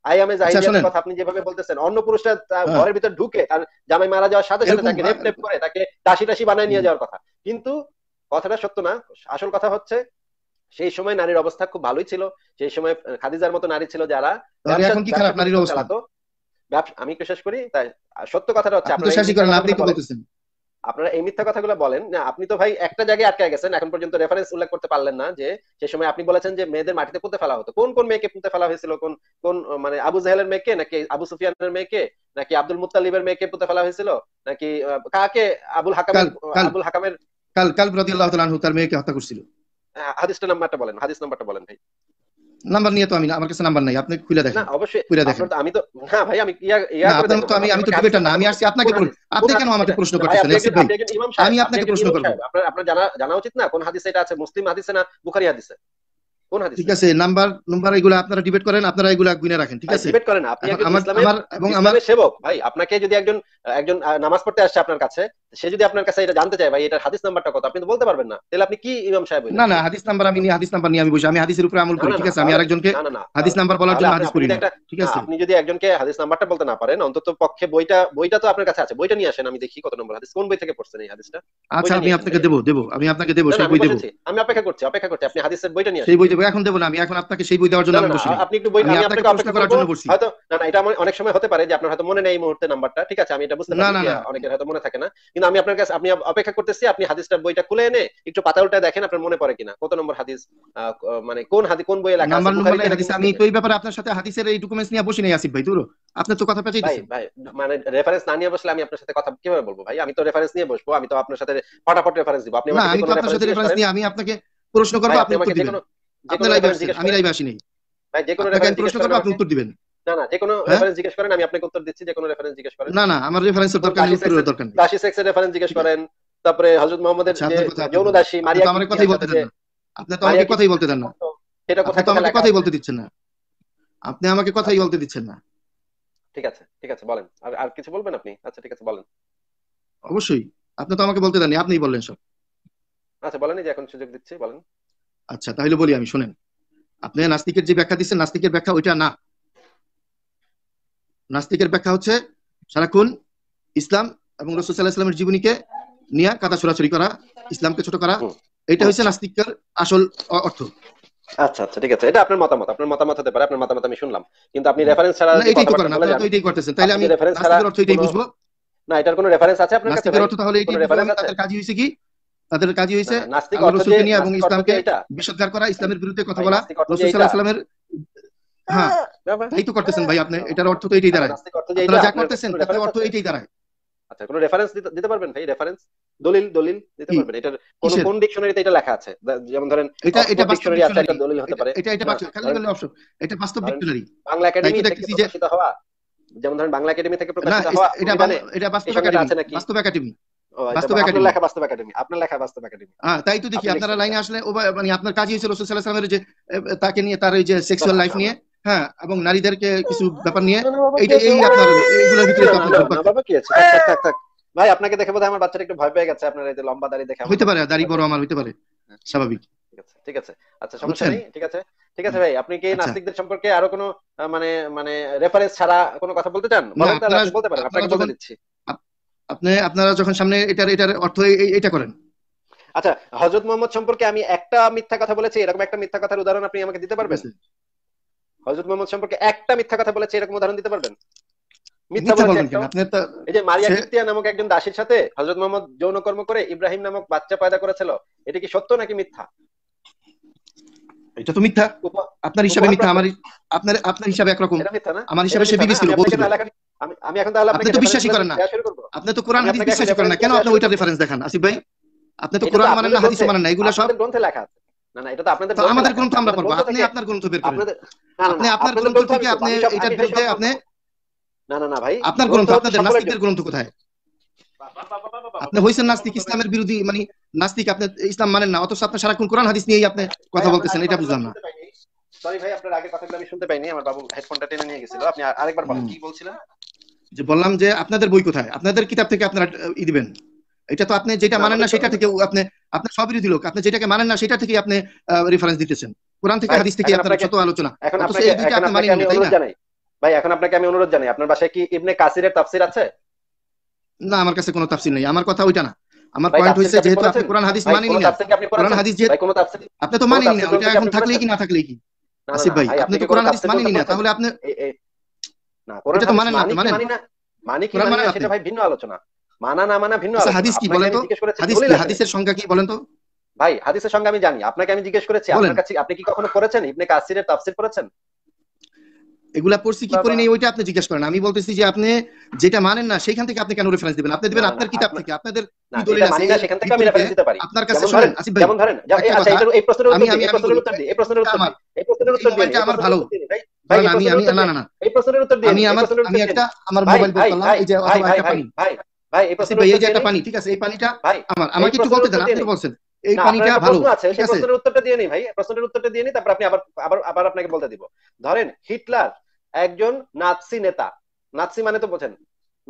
আই আমি আচ্ছা, কথা আপনি যেভাবে বলতেছেন অন্য পুরুষরা হ্যাঁ। ঘরের ভিতর ঢুকে তার জামাই মারা যাওয়ার সাথে সাথে তাকে রেপ টেপ করে তাকে দাসি টাসি বানায় নিয়ে যাওয়ার কথা কিন্তু কথাটা সত্য না আসল কথা হচ্ছে সেই সময় নারীর অবস্থা খুব ভালোই ছিল সেই সময় খাদিজার মতো নারী ছিল যারা এখন কি আমি একটু শেষ করি তাই সত্য কথাটা হচ্ছে আপনারা এই মিথ্যা কথাগুলো বলেন না আপনি তো ভাই একটা জায়গায় আটকে গেছেন এখন পর্যন্ত রেফারেন্স উল্লেখ করতে পারলেন না যে সে সময় আপনি বলেছেন যে মেয়েদের মাটিতে পুঁতে ফেলা হতো কোন কোন মেয়েকে পুঁতে ফেলা হয়েছিল কোন কোন মানে আবু জাহেলের মেয়েকে নাকি আবু সুফিয়ানের মেয়েকে নাকি আব্দুল মুতালিবের মেয়েকে পুঁতে ফেলা হয়েছিল নাকি কাকে আবুল হাকামের আবুল হাকামের কাল কাল রাদিয়াল্লাহু তাআলা তার মেয়েকে হত্যা করেছিল হ্যাঁ, হাদিসটা নাম্বারটা বলেন হাদিস নাম্বারটা বলেন ভাই নাম্বার নিয়ে তো আমি আমার কাছে নাম্বার নাই আপনি খুলে দেখেন না অবশ্যই খুলে দেখেন আমি তো ভাই আমি ইয়া ইয়া আপনার তো আমি আমি তো ডিবেটার না আমি আসছি আপনাকে বলুন আপনি কেন আমাকে প্রশ্ন করতেছেন এসে ভাই আমি আপনাকে প্রশ্ন করব আপনার আপনার জানা জানা উচিত না কোন হাদিসে এটা আছে মুসলিম হাদিসে না বুখারী হাদিসে কোন হাদিস ঠিক আছে নাম্বার নাম্বার এগুলো আপনারা ডিবেট করেন আপনারা এগুলো গুনে রাখেন ঠিক আছে ডিবেট করেন আপনি একজন ইসলামের এবং আমার সেবক ভাই আপনাকে যদি একজন একজন নামাজ পড়তে আসছে আপনার কাছে সে যদি আপনার কাছে এটা জানতে চায় ভাই এটার হাদিস নাম্বারটা কত আপনি তো বলতে পারবেন না তাহলে আপনি কি ইমাম সাহেব না না হাদিস নাম্বার আমি হাদিস নাম্বার নিয়ে আমি বুঝি আমি হাদিসের উপরে আমল করি ঠিক আছে আমি আরেকজনকে হাদিস নাম্বার বলার আচ্ছা, জন্য হাদিস আচ্ছা, করি না ঠিক আছে আপনি যদি একজনকে হাদিস নাম্বারটা বলতে না পারেন অন্তত পক্ষে বইটা বইটা তো আপনার কাছে আছে বইটা নিয়ে আসেন আমি দেখি কত নম্বর হাদিস কোন বই থেকে পড়ছেন এই হাদিসটা আচ্ছা আমি আপনাকে দেব দেব আমি আপনাকে দেব সেই বই দেব আমি অপেক্ষা করছি অপেক্ষা করছি আপনি হাদিসের বইটা নিয়ে আসেন সেই বই দেব এখন দেব না আমি এখন আপনাকে সেই বই দেওয়ার জন্য আমি বসি আপনি একটু বই আমি আপনাকে অপেক্ষা করার জন্য বসি হয়তো না না এটা অনেক সময় হতে পারে যে আপনার হয়তো মনে নেই এই মুহূর্তে নাম্বারটা ঠিক আছে আমি এটা বুঝতে পারি অনেকের হয়তো মনে থাকে না কিন্তু আমি আপনার কাছে আপনি অপেক্ষা করতেছি আপনি হাদিসটা বইটা খুলে এনে একটু পাতা উল্টা দেখেন আপনার মনে পড়ে কিনা কত নম্বর হাদিস মানে কোন হাদিস কোন বইয়ে লেখা আছে হাদিস আমি তো এই ব্যাপারে আপনার সাথে হাদিসের এই ডকুমেন্টস নিয়ে বসে নেই আসিফ ভাই দূর আপনি তো কথা পেঁচাই দিয়েছেন ভাই মানে রেফারেন্স না নিয়ে বসলে আমি আপনার সাথে কথা কিভাবে বলবো ভাই আমি তো রেফারেন্স নিয়ে বসবো আমি তো আপনার সাথে ফটাফট রেফারেন্স দিব আপনি আমি তো আপনার সাথে রেফারেন্স নিয়ে আমি আপনাকে প্রশ্ন করব আপনি উত্তর দিবেন আপনি লাইভে আসেন আমি লাইভে নাই ভাই যে কোনো রেফারেন্স প্রশ্ন করব আপনি উত্তর দিবেন আপনি আমাকে কথাই বলতে দিচ্ছেন না ঠিক আছে ঠিক আছে বলেন আর আর কিছু বলবেন আপনি আচ্ছা ঠিক আছে বলেন অবশ্যই আপনি তো আমাকে বলতে দেননি আপনিই বললেন সব আচ্ছা বলেন যে এখন সুযোগ দিচ্ছি বলেন আচ্ছা তাহলে বলি আমি শুনেন আপনি নাস্তিকের যে ব্যাখ্যা দিচ্ছেন নাস্তিকের ব্যাখ্যা ওইটা না নাস্তিকের ব্যাখ্যা হচ্ছে সারাক্ষণ ইসলাম এবং রসুল্লাহ ইসলামের জীবনীকে নিয়ে কাদা ছোড়াছড়ি করা ইসলামকে ছোট করা এটা হচ্ছে নাস্তিকের আসল অর্থ আচ্ছা আচ্ছা ঠিক আছে এটা আপনার মতামত আপনার মতামত হতে পারে আপনার মতামত আমি শুনলাম কিন্তু আপনি রেফারেন্স ছাড়া এটাই তো করেন তো এটাই করতেছেন তাইলে আমি রেফারেন্স ছাড়া অর্থ এটাই বুঝবো না এটার কোনো রেফারেন্স আছে আপনার কাছে অর্থ তাহলে রেফারেন্স তাদের কাজই হইছে কি তাদের কাজই হইছে নাস্তিক অর্থ নিয়ে এবং ইসলামকে করা ইসলামের বিরুদ্ধে কথা বলা রাসূল সাল্লাল্লাহু আলাইহি হ্যাঁ তাই তো করতেছেন ভাই আপনি হ্যাঁ, এটার অর্থ তো এটাই দাঁড়ায় হ্যাঁ, যা করতেছেন তাতে অর্থ এটাই দাঁড়ায় আচ্ছা কোনো রেফারেন্স দিতে পারবেন ভাই রেফারেন্স দলিল দলিল দিতে পারবেন কোন কোন ডিকশনারিতে এটা লেখা আছে যেমন ধরেন এটা এটা ডিকশনারি দলিল হতে পারে এটা এটা খালি খালি অপশন এটা বাস্তব ডিকশনারি বাংলা একাডেমি থেকে প্রকাশিত হওয়া যেমন ধরেন বাংলা একাডেমি থেকে প্রকাশিত হওয়া এটা এটা বাস্তব একাডেমি বাস্তব একাডেমি বাস্তব বাস্তব লেখা বাস্তব তাই তো দেখি আপনারা লাইনে আসলে মানে আপনার কাজই হয়েছিল সোশ্যাল সালামের যে তাকে নিয়ে তার ওই যে সেক্সুয়াল লাইফ নিয়ে হ্যাঁ এবং নারীদেরকে কিছু হ্যাঁ, ব্যাপার নিয়ে মানে এইটা এই আপনার এইগুলোর ভিতরে হ্যাঁ, বাবা কি আছে থাক থাক ভাই আপনাকে দেখে বোধহয় আমার বাচ্চাটা একটু ভয় পেয়ে গেছে আপনার এই যে লম্বা দাড়ি দেখে হইতে পারে দাড়ি বড় আমার হইতে পারে হ্যাঁ, স্বাভাবিক ঠিক আছে আচ্ছা সমস্যা নেই ঠিক আছে ঠিক আছে ভাই আপনি কি আচ্ছা। নাস্তিকদের সম্পর্কে আরো কোনো মানে মানে রেফারেন্স ছাড়া কোনো কথা বলতে চান বলতে পারেন আপনাকে বলে দিচ্ছি আপনি আপনারা যখন সামনে এটার এটার অর্থ এটা করেন আচ্ছা হযরত মোহাম্মদ সম্পর্কে আমি একটা মিথ্যা কথা বলেছি এরকম একটা মিথ্যা কথার উদাহরণ আপনি আমাকে দিতে পারবেন হযরত মোহাম্মদ সম্পর্কে একটা মিথ্যা কথা বলেছে এরকম উদাহরণ দিতে পারবেন মিথ্যা এই যে মারিয়া নামক একজন দাসীর সাথে হযরত মোহাম্মদ যৌনকর্ম করে ইব্রাহিম নামক বাচ্চা পয়দা করেছিল এটা কি সত্য নাকি মিথ্যা এটা তো মিথ্যা আপনার হিসাবে মিথ্যা আমার আপনার আপনার হিসাবে একরকম আমার হিসাবে সে বিবি ছিল আমি এখন তাহলে তো বিশ্বাসই করেন না আপনি তো কোরআন হাদিস বিশ্বাসই করেন না কেন আপনি ওইটা রেফারেন্স দেখান আসিফ ভাই আপনি তো কোরআন মানেন না হাদিস মানেন না এগুলো সব গ্রন্থে লেখা আছে না না এটা তো আপনাদের আমাদের গ্রন্থ আমরা পড়বো আপনি আপনার গ্রন্থ বের করেন আপনি আপনার গ্রন্থ থেকে আপনি এটার বিরুদ্ধে আপনি না না না ভাই আপনার গ্রন্থ আপনাদের নাস্তিকদের গ্রন্থ কোথায় আপনি হইছেন নাস্তিক ইসলামের বিরোধী মানে নাস্তিক আপনি ইসলাম মানেন না অথচ আপনি সারাক্ষণ কোরআন হাদিস নিয়েই আপনি কথা বলতেছেন এটা বুঝলাম না সরি ভাই আপনার আগের কথাগুলো আমি শুনতে পাইনি আমার বাবু হেডফোনটা টেনে নিয়ে গেছিল আপনি আরেকবার বলেন কি বলছিলেন যে বললাম যে আপনাদের বই কোথায় আপনাদের কিতাব থেকে আপনারা ই দিবেন এটা তো আপনি যেটা মানেন না সেটা থেকে আপনি আপনার সব বিরোধী লোক আপনি যেটাকে মানেন না সেটা থেকে আপনি রেফারেন্স দিতেছেন কোরআন থেকে হাদিস থেকে আপনার কত আলোচনা এখন আপনাকে ভাই এখন আপনাকে আমি অনুরোধ জানাই আপনার বাসায় কি ইবনে কাসিরের তাফসির আছে না আমার কাছে কোনো তাফসির নাই আমার কথা ওইটা না আমার পয়েন্ট হইছে যেহেতু আপনি কোরআন হাদিস মানেন না কোরআন হাদিস যে কোনো তাফসির আপনি তো মানেন না ওইটা এখন থাকলেই কি না থাকলেই কি আসিফ ভাই আপনি তো কোরআন হাদিস মানেন না তাহলে আপনি না কোরআন তো মানেন না মানেন না মানে কি মানে সেটা ভাই ভিন্ন আলোচনা মানা না মানা ভিন্ন আচ্ছা, হাদিস কি বলেন তো হাদিসের সংখ্যা কি বলেন তো ভাই হাদিসের সংখ্যা আমি জানি আপনাকে আমি জিজ্ঞেস করেছি আপনার কাছে আপনি কি কখনো করেছেন ইবনে কাসিরের তাফসীর করেছেন এগুলা পড়ছি কি করি নাই ওইটা আপনি জিজ্ঞেস করেন আমি বলতেছি যে আপনি যেটা মানেন না সেইখান থেকে আপনি কেন রেফারেন্স দিবেন আপনি দিবেন আপনার কিতাব থেকে আপনাদের কি দলিল আছে না সেখান থেকে আমি রেফারেন্স দিতে পারি আপনার কাছে শুনেন আসিফ ভাই যেমন ধরেন আচ্ছা এটা এই প্রশ্নের উত্তর দিই এই প্রশ্নের উত্তর দিই এই প্রশ্নের উত্তর দিই এই প্রশ্নের উত্তর দিই এটা আমার ভালো ভাই আমি আমি না না না এই প্রশ্নের উত্তর দিই আমি আমার আমি একটা আমার মোবাইল বের করলাম এই যে অথবা একটা পানি ভাই এই আচ্ছা, এই যে একটা পানি ঠিক আছে এই পানিটা আমার আমাকে একটু বলতে দেন আপনি বলছেন এই পানিটা ভালো আছে সেই প্রশ্নের উত্তরটা দিয়ে ভাই প্রশ্নের উত্তরটা দিয়ে তারপর আপনি আবার আবার আবার আপনাকে বলতে দিব ধরেন হিটলার একজন নাৎসি নেতা নাৎসি মানে তো বোঝেন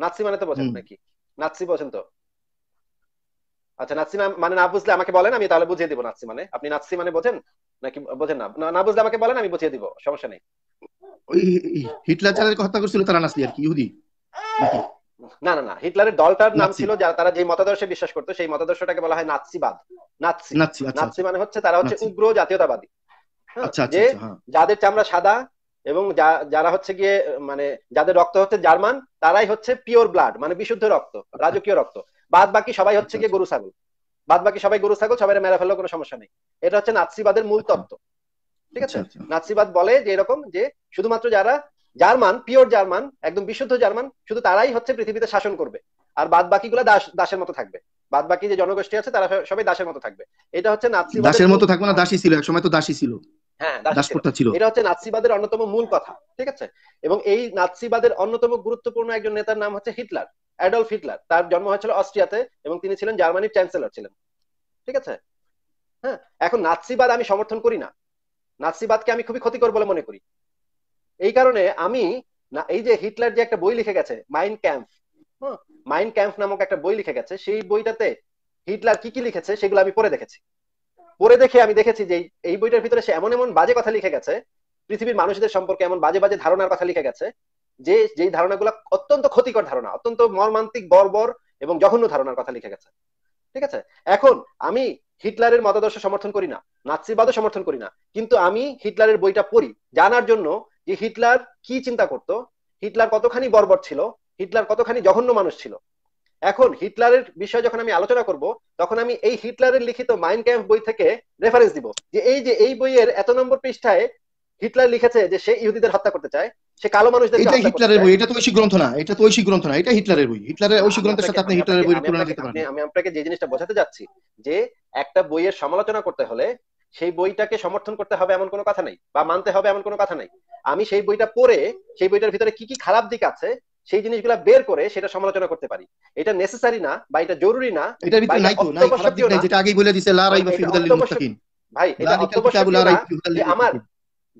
নাৎসি মানে তো বোঝেন নাকি নাৎসি বোঝেন তো আচ্ছা নাৎসি মানে না বুঝলে আমাকে বলেন আমি তাহলে বুঝিয়ে দিব নাৎসি মানে আপনি নাৎসি মানে বোঝেন নাকি বোঝেন না না বুঝলে আমাকে বলেন আমি বুঝিয়ে দিব সমস্যা নেই হিটলার যাদেরকে হত্যা করেছিল তারা নাৎসি আর কি ইহুদি না না না হিটলারের দলটার নাম ছিল যারা তারা যে মতাদর্শে বিশ্বাস করতো সেই মতাদর্শটাকে বলা হয় নাৎসিবাদ নাৎসি নাৎসি আচ্ছা। মানে হচ্ছে তারা হচ্ছে উগ্র জাতীয়তাবাদী হ্যাঁ, আচ্ছা, আচ্ছা, যে হ্যাঁ। যাদের চামড়া সাদা এবং যারা হচ্ছে গিয়ে মানে যাদের রক্ত হচ্ছে জার্মান তারাই হচ্ছে পিওর ব্লাড মানে বিশুদ্ধ রক্ত রাজকীয় রক্ত বাদ বাকি সবাই হচ্ছে গিয়ে গরু ছাগল বাদ বাকি সবাই গরু ছাগল সবাই মেরা ফেলার কোনো সমস্যা নেই এটা হচ্ছে নাৎসিবাদের মূল তত্ত্ব ঠিক আছে নাৎসিবাদ বলে যে এরকম যে শুধুমাত্র যারা জার্মান পিওর জার্মান একদম বিশুদ্ধ জার্মান শুধু তারাই হচ্ছে পৃথিবীতে শাসন করবে আর বাদ বাকিগুলো দাস দাসের মতো থাকবে বাদ বাকি যে জনগোষ্ঠী আছে তারা সবাই দাসের মতো থাকবে এটা হচ্ছে দাসের মতো থাকবে না দাসী ছিল একসময় তো দাসী ছিল হ্যাঁ, ছিল এটা হচ্ছে নাৎসিবাদের অন্যতম মূল কথা ঠিক আছে এবং এই নাৎসিবাদের অন্যতম গুরুত্বপূর্ণ একজন নেতার নাম হচ্ছে হিটলার অ্যাডলফ হিটলার তার জন্ম হয়েছিল অস্ট্রিয়াতে এবং তিনি ছিলেন জার্মানির চ্যান্সেলর ছিলেন ঠিক আছে হ্যাঁ এখন নাৎসিবাদ আমি সমর্থন করি না নাৎসিবাদকে আমি খুবই ক্ষতিকর বলে মনে করি এই কারণে আমি না এই যে হিটলার যে একটা বই লিখে গেছে মাইন্ড ক্যাম্প মাইন্ড ক্যাম্প নামক একটা বই লিখে গেছে সেই বইটাতে হিটলার কি কি লিখেছে সেগুলো আমি পড়ে দেখেছি পড়ে দেখে আমি দেখেছি যে এই বইটার ভিতরে সে এমন এমন বাজে কথা লিখে গেছে পৃথিবীর মানুষদের সম্পর্কে এমন বাজে বাজে ধারণার কথা লিখে গেছে যে যেই ধারণাগুলো অত্যন্ত ক্ষতিকর ধারণা অত্যন্ত মর্মান্তিক বর্বর এবং জঘন্য ধারণার কথা লিখে গেছে ঠিক আছে এখন আমি হিটলারের মতাদর্শ সমর্থন করি না নাৎসিবাদও সমর্থন করি না কিন্তু আমি হিটলারের বইটা পড়ি জানার জন্য যে হিটলার কি চিন্তা করত হিটলার কতখানি বর্বর ছিল হিটলার কতখানি জঘন্য মানুষ ছিল এখন হিটলারের বিষয়ে যখন আমি আলোচনা করব তখন আমি এই হিটলারের লিখিত মাইন্ড ক্যাম্প বই থেকে রেফারেন্স দিব যে এই যে এই বইয়ের এত নম্বর পৃষ্ঠায় হিটলার লিখেছে যে সে ইহুদিদের হত্যা করতে চায় সে কালো মানুষদের এটা হিটলারের বই এটা তো ঐশী গ্রন্থ না এটা তো ঐশী গ্রন্থ না এটা হিটলারের বই হিটলারের ঐশী গ্রন্থের সাথে আপনি হিটলারের বই তুলনা দিতে পারেন আমি আপনাকে যে জিনিসটা বোঝাতে যাচ্ছি যে একটা বইয়ের সমালোচনা করতে হলে সেই বইটাকে সমর্থন করতে হবে এমন কোনো কথা নাই বা মানতে হবে এমন কোনো কথা নাই আমি সেই বইটা পড়ে সেই বইটার ভিতরে কি কি খারাপ দিক আছে সেই জিনিসগুলো বের করে সেটা সমালোচনা করতে পারি এটা নেসেসারি না বা এটা জরুরি না এটার ভিতরে নাই তো নাই খারাপ দিক নাই যেটা আগেই বলে দিয়েছে লা রাইবা ফি হুদাল মুত্তাকিন ভাই এটা অত্যাবশ্যকীয় না যে আমার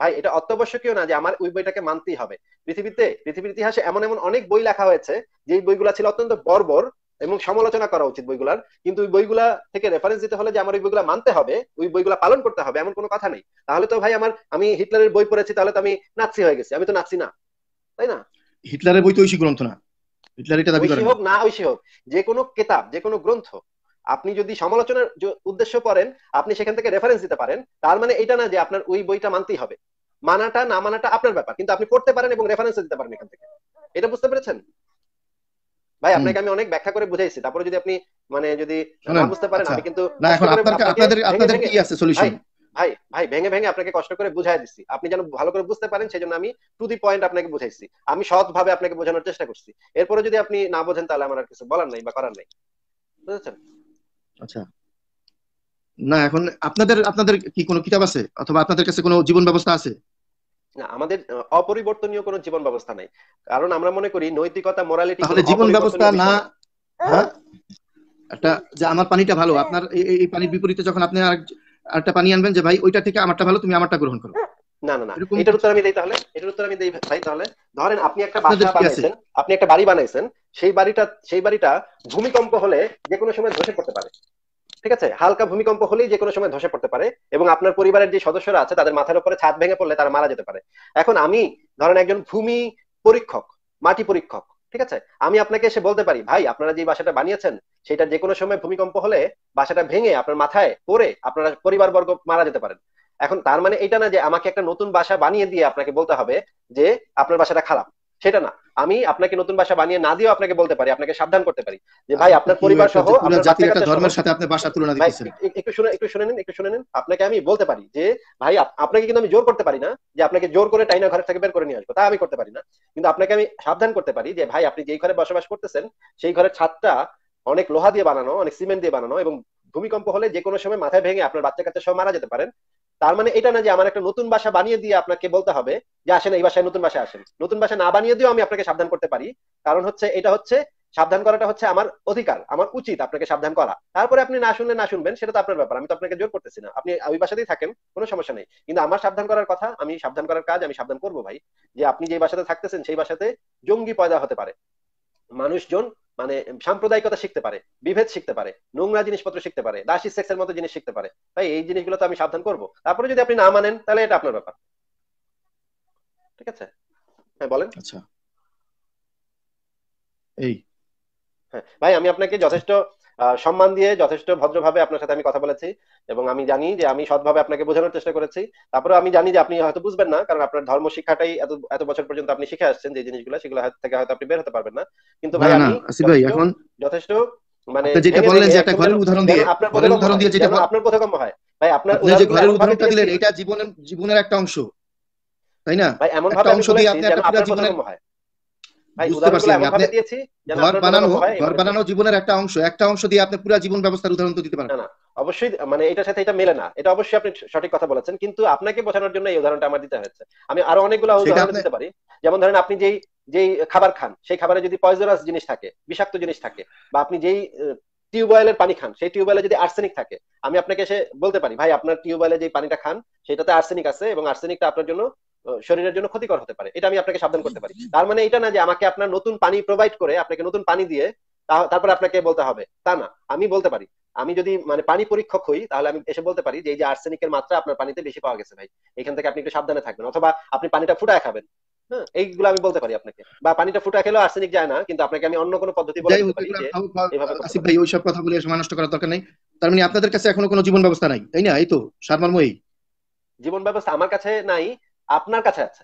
ভাই এটা অত্যাবশ্যকীয় না যে আমার ওই বইটাকে মানতেই হবে পৃথিবীতে পৃথিবীর ইতিহাসে এমন এমন অনেক বই লেখা হয়েছে যে বইগুলো ছিল অত্যন্ত বর্বর এবং সমালোচনা করা উচিত বইগুলার কিন্তু ওই বইগুলা থেকে রেফারেন্স দিতে হলে যে আমার ওই বইগুলা মানতে হবে ওই বইগুলা পালন করতে হবে এমন কোনো কথা নেই তাহলে তো ভাই আমার আমি হিটলারের বই পড়েছি তাহলে তো আমি নাচি হয়ে গেছি আমি তো নাচি না তাই না হিটলারের বই তো ঐশী গ্রন্থ না হিটলার এটা দাবি করে হোক না ঐশী হোক যে কোনো যে কোনো গ্রন্থ আপনি যদি সমালোচনার উদ্দেশ্য করেন আপনি সেখান থেকে রেফারেন্স দিতে পারেন তার মানে এটা না যে আপনার ওই বইটা মানতেই হবে মানাটা না মানাটা আপনার ব্যাপার কিন্তু আপনি পড়তে পারেন এবং রেফারেন্স দিতে পারেন এখান থেকে এটা বুঝতে পেরেছেন ভাই আপনাকে আমি অনেক ব্যাখ্যা করে বুঝাইছি তারপরে যদি আপনি মানে যদি না বুঝতে পারেন আচ্ছা। আমি কিন্তু না এখন আপনাদের আপনাদের আপনাদের কি আছে সলিউশন ভাই ভাই ভেঙে ভেঙে আপনাকে কষ্ট করে বুঝাই দিচ্ছি আপনি যেন ভালো করে বুঝতে পারেন সেজন্য আমি টু দি পয়েন্ট আপনাকে বুঝাইছি আমি ভাবে আপনাকে বোঝানোর চেষ্টা করছি এরপরে যদি আপনি না বোঝেন তাহলে আমার আর কিছু বলার নাই বা করার নাই বুঝেছেন আচ্ছা না এখন আপনাদের আপনাদের কি কোনো কিতাব আছে অথবা আপনাদের কাছে কোনো জীবন ব্যবস্থা আছে আমাদের অপরিবর্তনীয় কোনো জীবন ব্যবস্থা নাই কারণ আমরা মনে করি নৈতিকতা মোরালিটি তাহলে জীবন ব্যবস্থা না হ্যাঁ? একটা যে আমার পানিটা ভালো আপনার এই পানির বিপরীতে যখন আপনি আরেকটা একটা পানি আনবেন যে ভাই ওইটা থেকে আমারটা ভালো তুমি আমারটা গ্রহণ করো না না না এটার উত্তর আমি দেই তাহলে এটার উত্তর আমি দেই ভাই তাহলে ধরেন আপনি একটা বাসা বানাইছেন আপনি একটা বাড়ি বানাইছেন সেই বাড়িটা সেই বাড়িটা ভূমিকম্প হলে যে কোনো সময় ধসে পড়তে পারে ঠিক আছে হালকা ভূমিকম্প হলেই যে কোনো সময় ধসে পড়তে পারে এবং আপনার পরিবারের যে সদস্যরা আছে তাদের মাথার উপরে ছাদ ভেঙে পড়লে তারা মারা যেতে পারে এখন আমি ধরেন একজন ভূমি পরীক্ষক মাটি পরীক্ষক ঠিক আছে আমি আপনাকে এসে বলতে পারি ভাই আপনারা যে বাসাটা বানিয়েছেন সেটা যে কোনো সময় ভূমিকম্প হলে বাসাটা ভেঙে আপনার মাথায় পড়ে আপনারা পরিবার বর্গ মারা যেতে পারেন এখন তার মানে এটা না যে আমাকে একটা নতুন বাসা বানিয়ে দিয়ে আপনাকে বলতে হবে যে আপনার বাসাটা খারাপ সেটা না আমি আপনাকে নতুন বাসা বানিয়ে না দিয়েও আপনাকে বলতে পারি আপনাকে সাবধান করতে পারি যে ভাই আপনার পরিবার সহ ধর্মের সাথে আপনি বাসা তুলনা একটু শুনে একটু শুনে নিন একটু শুনে নিন আপনাকে আমি বলতে পারি যে ভাই আপনাকে কিন্তু আমি জোর করতে পারি না যে আপনাকে জোর করে টাইনা ঘরের থেকে বের করে নিয়ে আসবো তা আমি করতে পারি না কিন্তু আপনাকে আমি সাবধান করতে পারি যে ভাই আপনি যেই ঘরে বসবাস করতেছেন সেই ঘরের ছাদটা অনেক লোহা দিয়ে বানানো অনেক সিমেন্ট দিয়ে বানানো এবং ভূমিকম্প হলে যে কোনো সময় মাথায় ভেঙে আপনার বাচ্চা কাচ্চা সব মারা যেতে পারেন তার মানে এটা না যে আমার একটা নতুন ভাষা বানিয়ে দিয়ে আপনাকে বলতে হবে যে আসেন এই ভাষায় নতুন ভাষায় আসেন নতুন ভাষা না বানিয়ে দিয়েও আমি আপনাকে সাবধান করতে পারি কারণ হচ্ছে এটা হচ্ছে সাবধান করাটা হচ্ছে আমার অধিকার আমার উচিত আপনাকে সাবধান করা তারপরে আপনি না শুনলে না শুনবেন সেটা তো আপনার ব্যাপার আমি তো আপনাকে জোর করতেছি না আপনি ওই ভাষাতেই থাকেন কোনো সমস্যা নেই কিন্তু আমার সাবধান করার কথা আমি সাবধান করার কাজ আমি সাবধান করবো ভাই যে আপনি যে ভাষাতে থাকতেছেন সেই ভাষাতে জঙ্গি পয়দা হতে পারে মানুষজন মানে সাম্প্রদায়িকতা শিখতে পারে বিভেদ শিখতে পারে নোংরা জিনিসপত্র শিখতে পারে দাসী সেক্সের মতো জিনিস শিখতে পারে তাই এই জিনিসগুলো তো আমি সাবধান করব তারপরে যদি আপনি না মানেন তাহলে এটা আপনার ব্যাপার ঠিক আছে হ্যাঁ বলেন আচ্ছা এই হ্যাঁ ভাই আমি আপনাকে যথেষ্ট সম্মান দিয়ে যথেষ্ট ভদ্রভাবে আপনার সাথে আমি কথা বলেছি এবং আমি জানি যে আমি সৎভাবে আপনাকে বোঝানোর চেষ্টা করেছি তারপরে আমি জানি যে আপনি হয়তো বুঝবেন না কারণ আপনার ধর্ম শিক্ষাটাই এত এত বছর পর্যন্ত আপনি শিখে আসছেন যে জিনিসগুলো সেগুলো থেকে হয়তো আপনি বের হতে পারবেন না কিন্তু ভাই ভাই এখন যথেষ্ট মানে যেটা বললেন যে একটা ঘরের উদাহরণ দিয়ে ঘরের উদাহরণ দিয়ে যেটা আপনার হয় ভাই আপনার যে ঘরের উদাহরণটা দিলেন এটা জীবনের জীবনের একটা অংশ তাই না ভাই এমন ভাবে অংশ দিয়ে আপনি একটা জীবনের হয় আপনি মানে আমি আরো অনেকগুলো যেমন ধরেন আপনি যেই যেই খাবার খান সেই খাবারে যদি পয়জনাস জিনিস থাকে বিষাক্ত জিনিস থাকে বা আপনি যেই টিউবওয়েলের পানি খান সেই টিউবওয়েলে যদি আর্সেনিক থাকে আমি আপনাকে এসে বলতে পারি ভাই আপনার টিউবওয়েলে যে পানিটা খান সেটাতে আর্সেনিক আছে এবং আর্সেনিকটা আপনার জন্য শরীরের জন্য ক্ষতিকর হতে পারে এটা আমি আপনাকে সাবধান করতে পারি তার মানে এটা না যে আমাকে আপনার নতুন পানি প্রোভাইড করে আপনাকে নতুন পানি দিয়ে তারপরে আপনাকে বলতে হবে তা না আমি বলতে পারি আমি যদি মানে পানি পরীক্ষক হই তাহলে আমি এসে বলতে পারি যে এই যে আর্সেনিকের মাত্রা আপনার পানিতে বেশি পাওয়া গেছে ভাই এখান থেকে আপনি একটু সাবধানে থাকবেন অথবা আপনি পানিটা ফুটায় খাবেন হ্যাঁ এইগুলো আমি বলতে পারি আপনাকে বা পানিটা ফুটা খেলেও আর্সেনিক যায় না কিন্তু আপনাকে আমি অন্য কোনো পদ্ধতি বলে দিতে পারি ভাই কথা বলে সময় নষ্ট করার দরকার নাই তার মানে আপনাদের কাছে এখনো কোনো জীবন ব্যবস্থা নাই তাই না এই তো সারমর্ম এই জীবন ব্যবস্থা আমার কাছে নাই আপনার কাছে আছে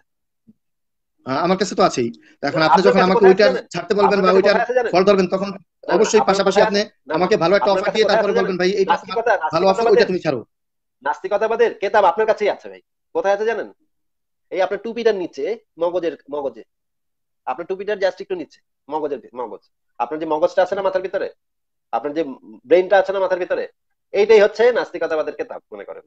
আমার কাছে তো আছেই এখন আপনি যখন আমাকে ওইটা ছাড়তে বলবেন বা ওইটার ফল ধরবেন তখন অবশ্যই পাশাপাশি আপনি আমাকে ভালো একটা অফার দিয়ে তারপরে বলবেন ভাই এই ভালো অফার ওইটা তুমি ছাড়ো নাস্তিকতাবাদের কেতাব আপনার কাছেই আছে ভাই কোথায় আছে জানেন এই আপনার টুপিটার নিচে মগজের মগজে আপনার টুপিটার জাস্ট একটু নিচে মগজের মগজ আপনার যে মগজটা আছে না মাথার ভিতরে আপনার যে ব্রেনটা আছে না মাথার ভিতরে এইটাই হচ্ছে নাস্তিকতাবাদের কেতাব মনে করেন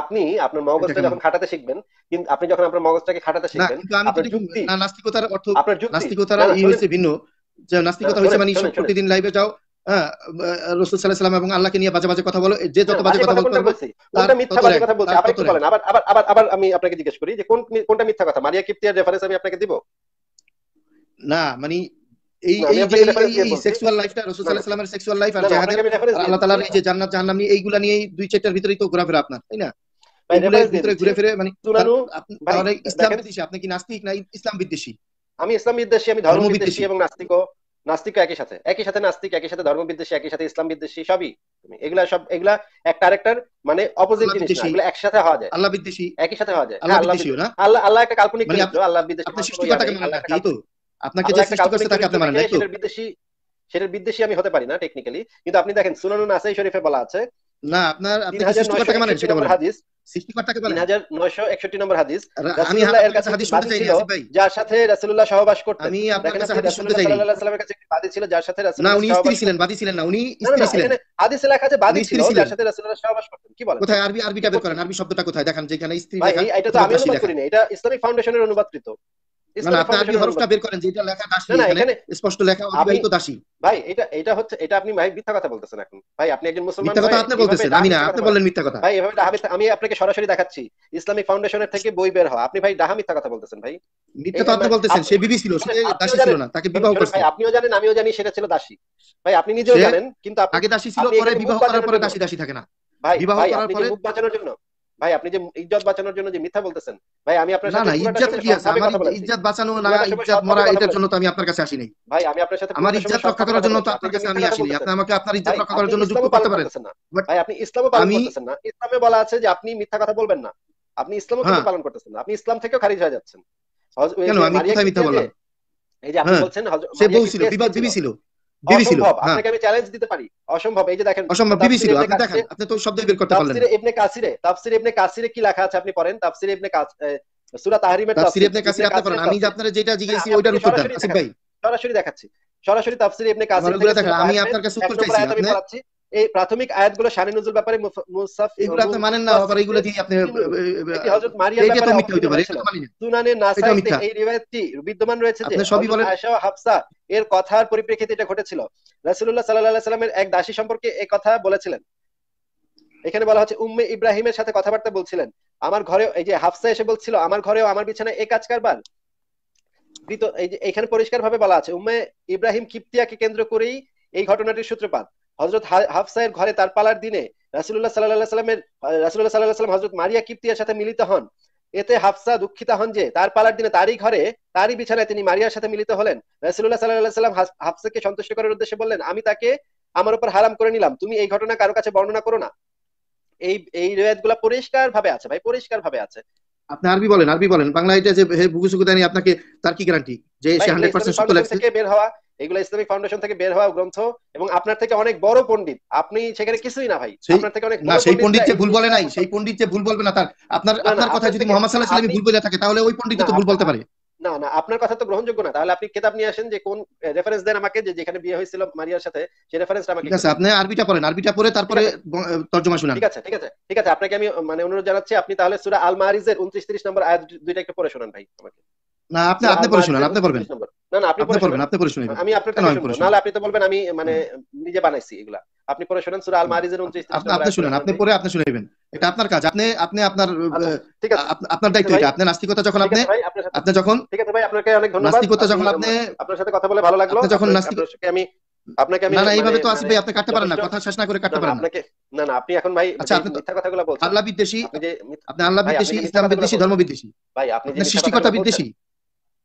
আপনি আপনার মগজটা যখন খাটাতে শিখবেন কিন্তু আপনি যখন আপনার মগজটাকে খাটাতে শিখবেন আপনার যুক্তি নাস্তিকতার অর্থ আপনার যুক্তি নাস্তিকতার ই হইছে ভিন্ন যে নাস্তিকতা হইছে মানে প্রতিদিন লাইভে যাও হ্যাঁ রসুল এবং নিয়ে কথা যে যত আচ্ছা, কথা মিথ্যা কথা আবার আমি আপনাকে জিজ্ঞেস করি যে কোন কোনটা মিথ্যা কথা মারিয়া কিপ্তিয়ার রেফারেন্স আমি আপনাকে দিব না মানে আল্লাহ মানে, বিদ্বেষী নাস্তিক ধর্ম বিদ্বেষী একই সাথে ইসলাম বিদ্বেষী সবই এগুলা সব এগুলা একটা আরেকটার মানে অপোজিট জিনিস একসাথে হওয়া যায় আল্লাহ বিদ্বেষী একই সাথে হওয়া যায় আল্লাহ আল্লাহ একটা কাল্পনিক মানে আল্লাহ বিদ্বেষী আপনাকে যে সৃষ্টি করছে তাকে আপনি মানেন সেটা বিদেশি সেটার বিদেশি আমি হতে পারি না টেকনিক্যালি কিন্তু আপনি দেখেন সুনানুন আসাই শরীফে বলা আছে না আপনার আপনি সৃষ্টিকর্তাকে মানেন সেটা বলেন হাদিস সৃষ্টিকর্তাকে বলেন 3961 নম্বর হাদিস আমি আপনার কাছে হাদিস শুনতে চাই ভাই যার সাথে রাসূলুল্লাহ সহবাস করতেন আমি আপনার কাছে হাদিস শুনতে চাই সাল্লাল্লাহু আলাইহি ওয়াসাল্লামের কাছে একটি বাদী ছিল যার সাথে রাসূল না উনি স্ত্রী ছিলেন বাদী ছিলেন না উনি স্ত্রী ছিলেন হাদিসে লেখা আছে বাদী ছিল যার সাথে রাসূলুল্লাহ সহবাস করতেন কি বলেন কোথায় আরবি আরবি কাবের করেন আরবি শব্দটা কোথায় দেখেন যেখানে স্ত্রী লেখা ভাই এটা তো আমি অনুবাদ করি না এটা ইসলামিক ফাউন্ডেশনের অনুবাদকৃত ইসলামিক ফাউন্ডেশনের থেকে বই বের হয় আপনি ভাই ডাহা মিথ্যা কথা বলতেছেন ভাই বলতেছেন সে বিবি ছিল ছিল না তাকে বিবাহ আপনিও জানেন আমিও জানি সেটা ছিল দাসী ভাই আপনি নিজেও জানেন কিন্তু আগে দাসী ছিল পরে বিবাহ করার পরে দাসী দাসী থাকে না ভাই বিবাহ করার পরে জন্য ভাই আপনি যে ইজ্জত বাঁচানোর জন্য যে মিথ্যা বলতেছেন ভাই আমি আপনার সাথে না না ইজ্জত কি আছে আমার ইজ্জত বাঁচানো না ইজ্জত মরা এটার জন্য তো আমি আপনার কাছে আসি নাই ভাই আমি আপনার সাথে আমার ইজ্জত রক্ষা করার জন্য তো আপনার কাছে আমি আসি নাই আপনি আমাকে আপনার ইজ্জত রক্ষা করার জন্য যুক্ত করতে পারেন না ভাই আপনি ইসলামও পালন করতেছেন না ইসলামে বলা আছে যে আপনি মিথ্যা কথা বলবেন না আপনি ইসলামও কিন্তু হ্যাঁ। পালন করতেছেন না আপনি ইসলাম থেকেও খারিজ হয়ে যাচ্ছেন কেন আমি কোথায় মিথ্যা বললাম এই যে আপনি হ্যাঁ। বলছেন সে বউ ছিল বিবাহ ছিল হ্যাঁ। লেখা আছে আপনি পড়েন তাফসিরে ইবনে কাস সূরা তাহরিমের তাফসিরে যেটা জিজ্ঞেসি হ্যাঁ, ওইটার সরাসরি দেখাচ্ছি সরাসরি তাফসিরে ইবনে কাসির আমি আপনার কাছে উত্তর চাইছি আপনি এই প্রাথমিক আয়াতগুলো শানে নজুল ব্যাপারে মুসাফ এগুলো আপনি মানেন না আবার এগুলো দিয়ে আপনি হযরত মারিয়াম এটা তো মিথ্যা হতে পারে সুনানে নাসাইতে এই রিওয়ায়াতটি বিদ্যমান রয়েছে যে আয়েশা ও হাফসা এর কথার পরিপ্রেক্ষিতে এটা ঘটেছিল রাসূলুল্লাহ সাল্লাল্লাহু আলাইহি এক দাসী সম্পর্কে এই কথা বলেছিলেন এখানে বলা হচ্ছে উম্মে ইব্রাহিমের সাথে কথাবার্তা বলছিলেন আমার ঘরে এই যে হাফসা এসে বলছিল আমার ঘরেও আমার বিছানায় এ কাজ কারবার এখানে পরিষ্কার ভাবে বলা আছে উম্মে ইব্রাহিম কিপ্তিয়াকে কেন্দ্র করেই এই ঘটনাটির সূত্রপাত হজরত হাফসায়ের ঘরে তার পালার দিনে রাসুল্লাহ সাল্লাহ সাল্লামের রাসুল্লাহ সাল্লাহ সাল্লাম হজরত মারিয়া কিপ্তিয়ার সাথে মিলিত হন এতে হাফসা দুঃখিত হন যে তার পালার দিনে তারই ঘরে তারই বিছানায় তিনি মারিয়ার সাথে মিলিত হলেন রাসুল্লাহ সাল্লাহ সাল্লাম হাফসাকে সন্তুষ্ট করার উদ্দেশ্যে বললেন আমি তাকে আমার উপর হারাম করে নিলাম তুমি এই ঘটনা কারো কাছে বর্ণনা করো না এই এই রেয়াতগুলা পরিষ্কার ভাবে আছে ভাই পরিষ্কার ভাবে আছে আপনি আরবি বলেন আরবি বলেন বাংলা এটা যে বুকুসুকুদানি আপনাকে তার কি গ্যারান্টি যে সে 100% সত্য লাগছে বের হওয়া এগুলো ইসলামিক ফাউন্ডেশন থেকে বের হওয়া গ্রন্থ এবং আপনার থেকে অনেক বড় পণ্ডিত আপনি সেখানে কিছুই না ভাই আপনার থেকে অনেক না সেই পণ্ডিত যে ভুল বলে নাই সেই পণ্ডিত যে ভুল বলবে না তার আপনার আপনার কথা যদি মোহাম্মদ সাল্লাল্লাহু আলাইহি ভুল বলে থাকে তাহলে ওই পণ্ডিত তো ভুল বলতে পারে না না আপনার কথা তো গ্রহণযোগ্য না তাহলে আপনি কিতাব নিয়ে আসেন যে কোন রেফারেন্স দেন আমাকে যে যেখানে বিয়ে হয়েছিল মারিয়ার সাথে সেই রেফারেন্সটা আমাকে ঠিক আছে আপনি আরবিটা পড়েন আরবিটা পড়ে তারপরে তর্জমা শুনান ঠিক আছে ঠিক আছে ঠিক আছে আপনাকে আমি মানে অনুরোধ জানাচ্ছি আপনি তাহলে সূরা আল মারিজের 29 30 নম্বর আয়াত দুইটা একটু পড়ে শোনান ভাই আমাকে না আপনি আপনি পড়ে শোনান আপনি পড়বেন আপনাকে কথা বলে ভালো লাগলো আমি আপনাকে মানে তো মানে আপনি কাটতে পারেন না কথা শেষ না করে কাটতে পারেন আপনাকে না আপনি এখন ভাই আচ্ছা, আল্লাহ বিদ্বেষী আপনি আল্লাহ বিদ্বেষী ইসলাম বিদ্বেষী ধর্ম বিদ্বেষী ভাই আপনি সৃষ্টিকর্তা বিদ্বেষী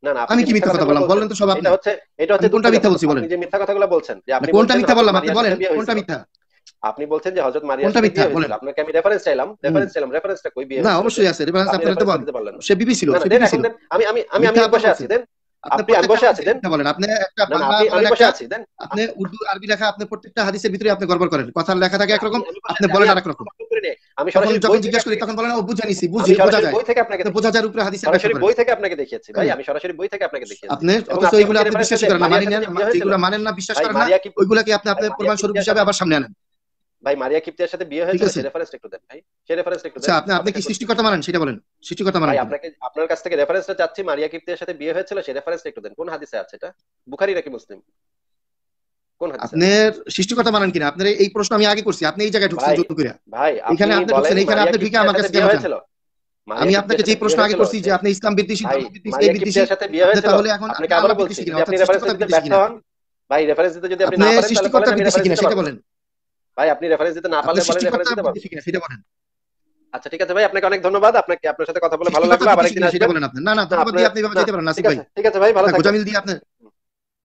মিথ্যা কথা বললাম আপনি বলছেন যে আপনি কোনটা মিথ্যা বললাম আপনি বলছেন যে হযরত মারিয়া মিথ্যা বলেন আপনাকে আমি রেফারেন্স চাইলাম রেফারেন্স অবশ্যই সে বিবি ছিল সে আমি আমি আমি আমি বসে আছি দেন আপনি বলেন রকম বলেন বুঝে বই থেকে আপনাকে উপরে বই থেকে আপনাকে দেখিয়েছি সরাসরি বই থেকে আপনাকে আপনি বিশ্বাস করেন না মানেন না বিশ্বাস করেন না ওইগুলা কি আপনি আপনার প্রমাণ স্বরূপ হিসাবে আবার সামনে আনেন ভাই মারিয়া কিপ্তিয়ার সাথে বিয়ে হয়েছে একটু দেন ভাই একটু দেন আচ্ছা, আপনি আপনি কি সৃষ্টিকর্তা মানেন সেটা বলেন সৃষ্টিকর্তা মানেন আপনাকে আপনার কাছ থেকে রেফারেন্সটা চাচ্ছি মারিয়া কিপ্তিয়ার সাথে বিয়ে হয়েছিল সেই রেফারেন্সটা একটু দেন কোন হাদিসে আছে এটা বুখারী নাকি মুসলিম আপনার সৃষ্টিকর্তা মানেন কিনা আপনার এই প্রশ্ন আমি আগে করছি আপনি এই জায়গায় ঢুকছেন করে ভাই এখানে আপনি এখানে আপনি ঢুকে আমার কাছে হয়েছিল আমি আপনাকে যে প্রশ্ন আগে করছি যে আপনি ইসলাম বিদ্বেষী সাথে বিয়ে হয়েছে তাহলে এখন আপনি আবার আপনি রেফারেন্স দিতে ব্যর্থ হন ভাই রেফারেন্স দিতে যদি আপনি না পারেন তাহলে সৃষ্টিকর্তা বিদ্বেষী কিনা সেটা বলেন ভাই আপনি রেফারেন্স দিতে না পারলে পরে রেফারেন্স দিতে পারেন সেটা বলেন আচ্ছা ঠিক আছে ভাই আপনাকে অনেক ধন্যবাদ আপনাকে আপনার সাথে কথা বলে ভালো লাগলো আবার একদিন আসবেন না না ধন্যবাদ দিয়ে আপনি এভাবে যেতে পারেন নাসিক ভাই ঠিক আছে ভাই ভালো হ্যাঁ, থাকবেন গোজামিল দিয়ে আপনি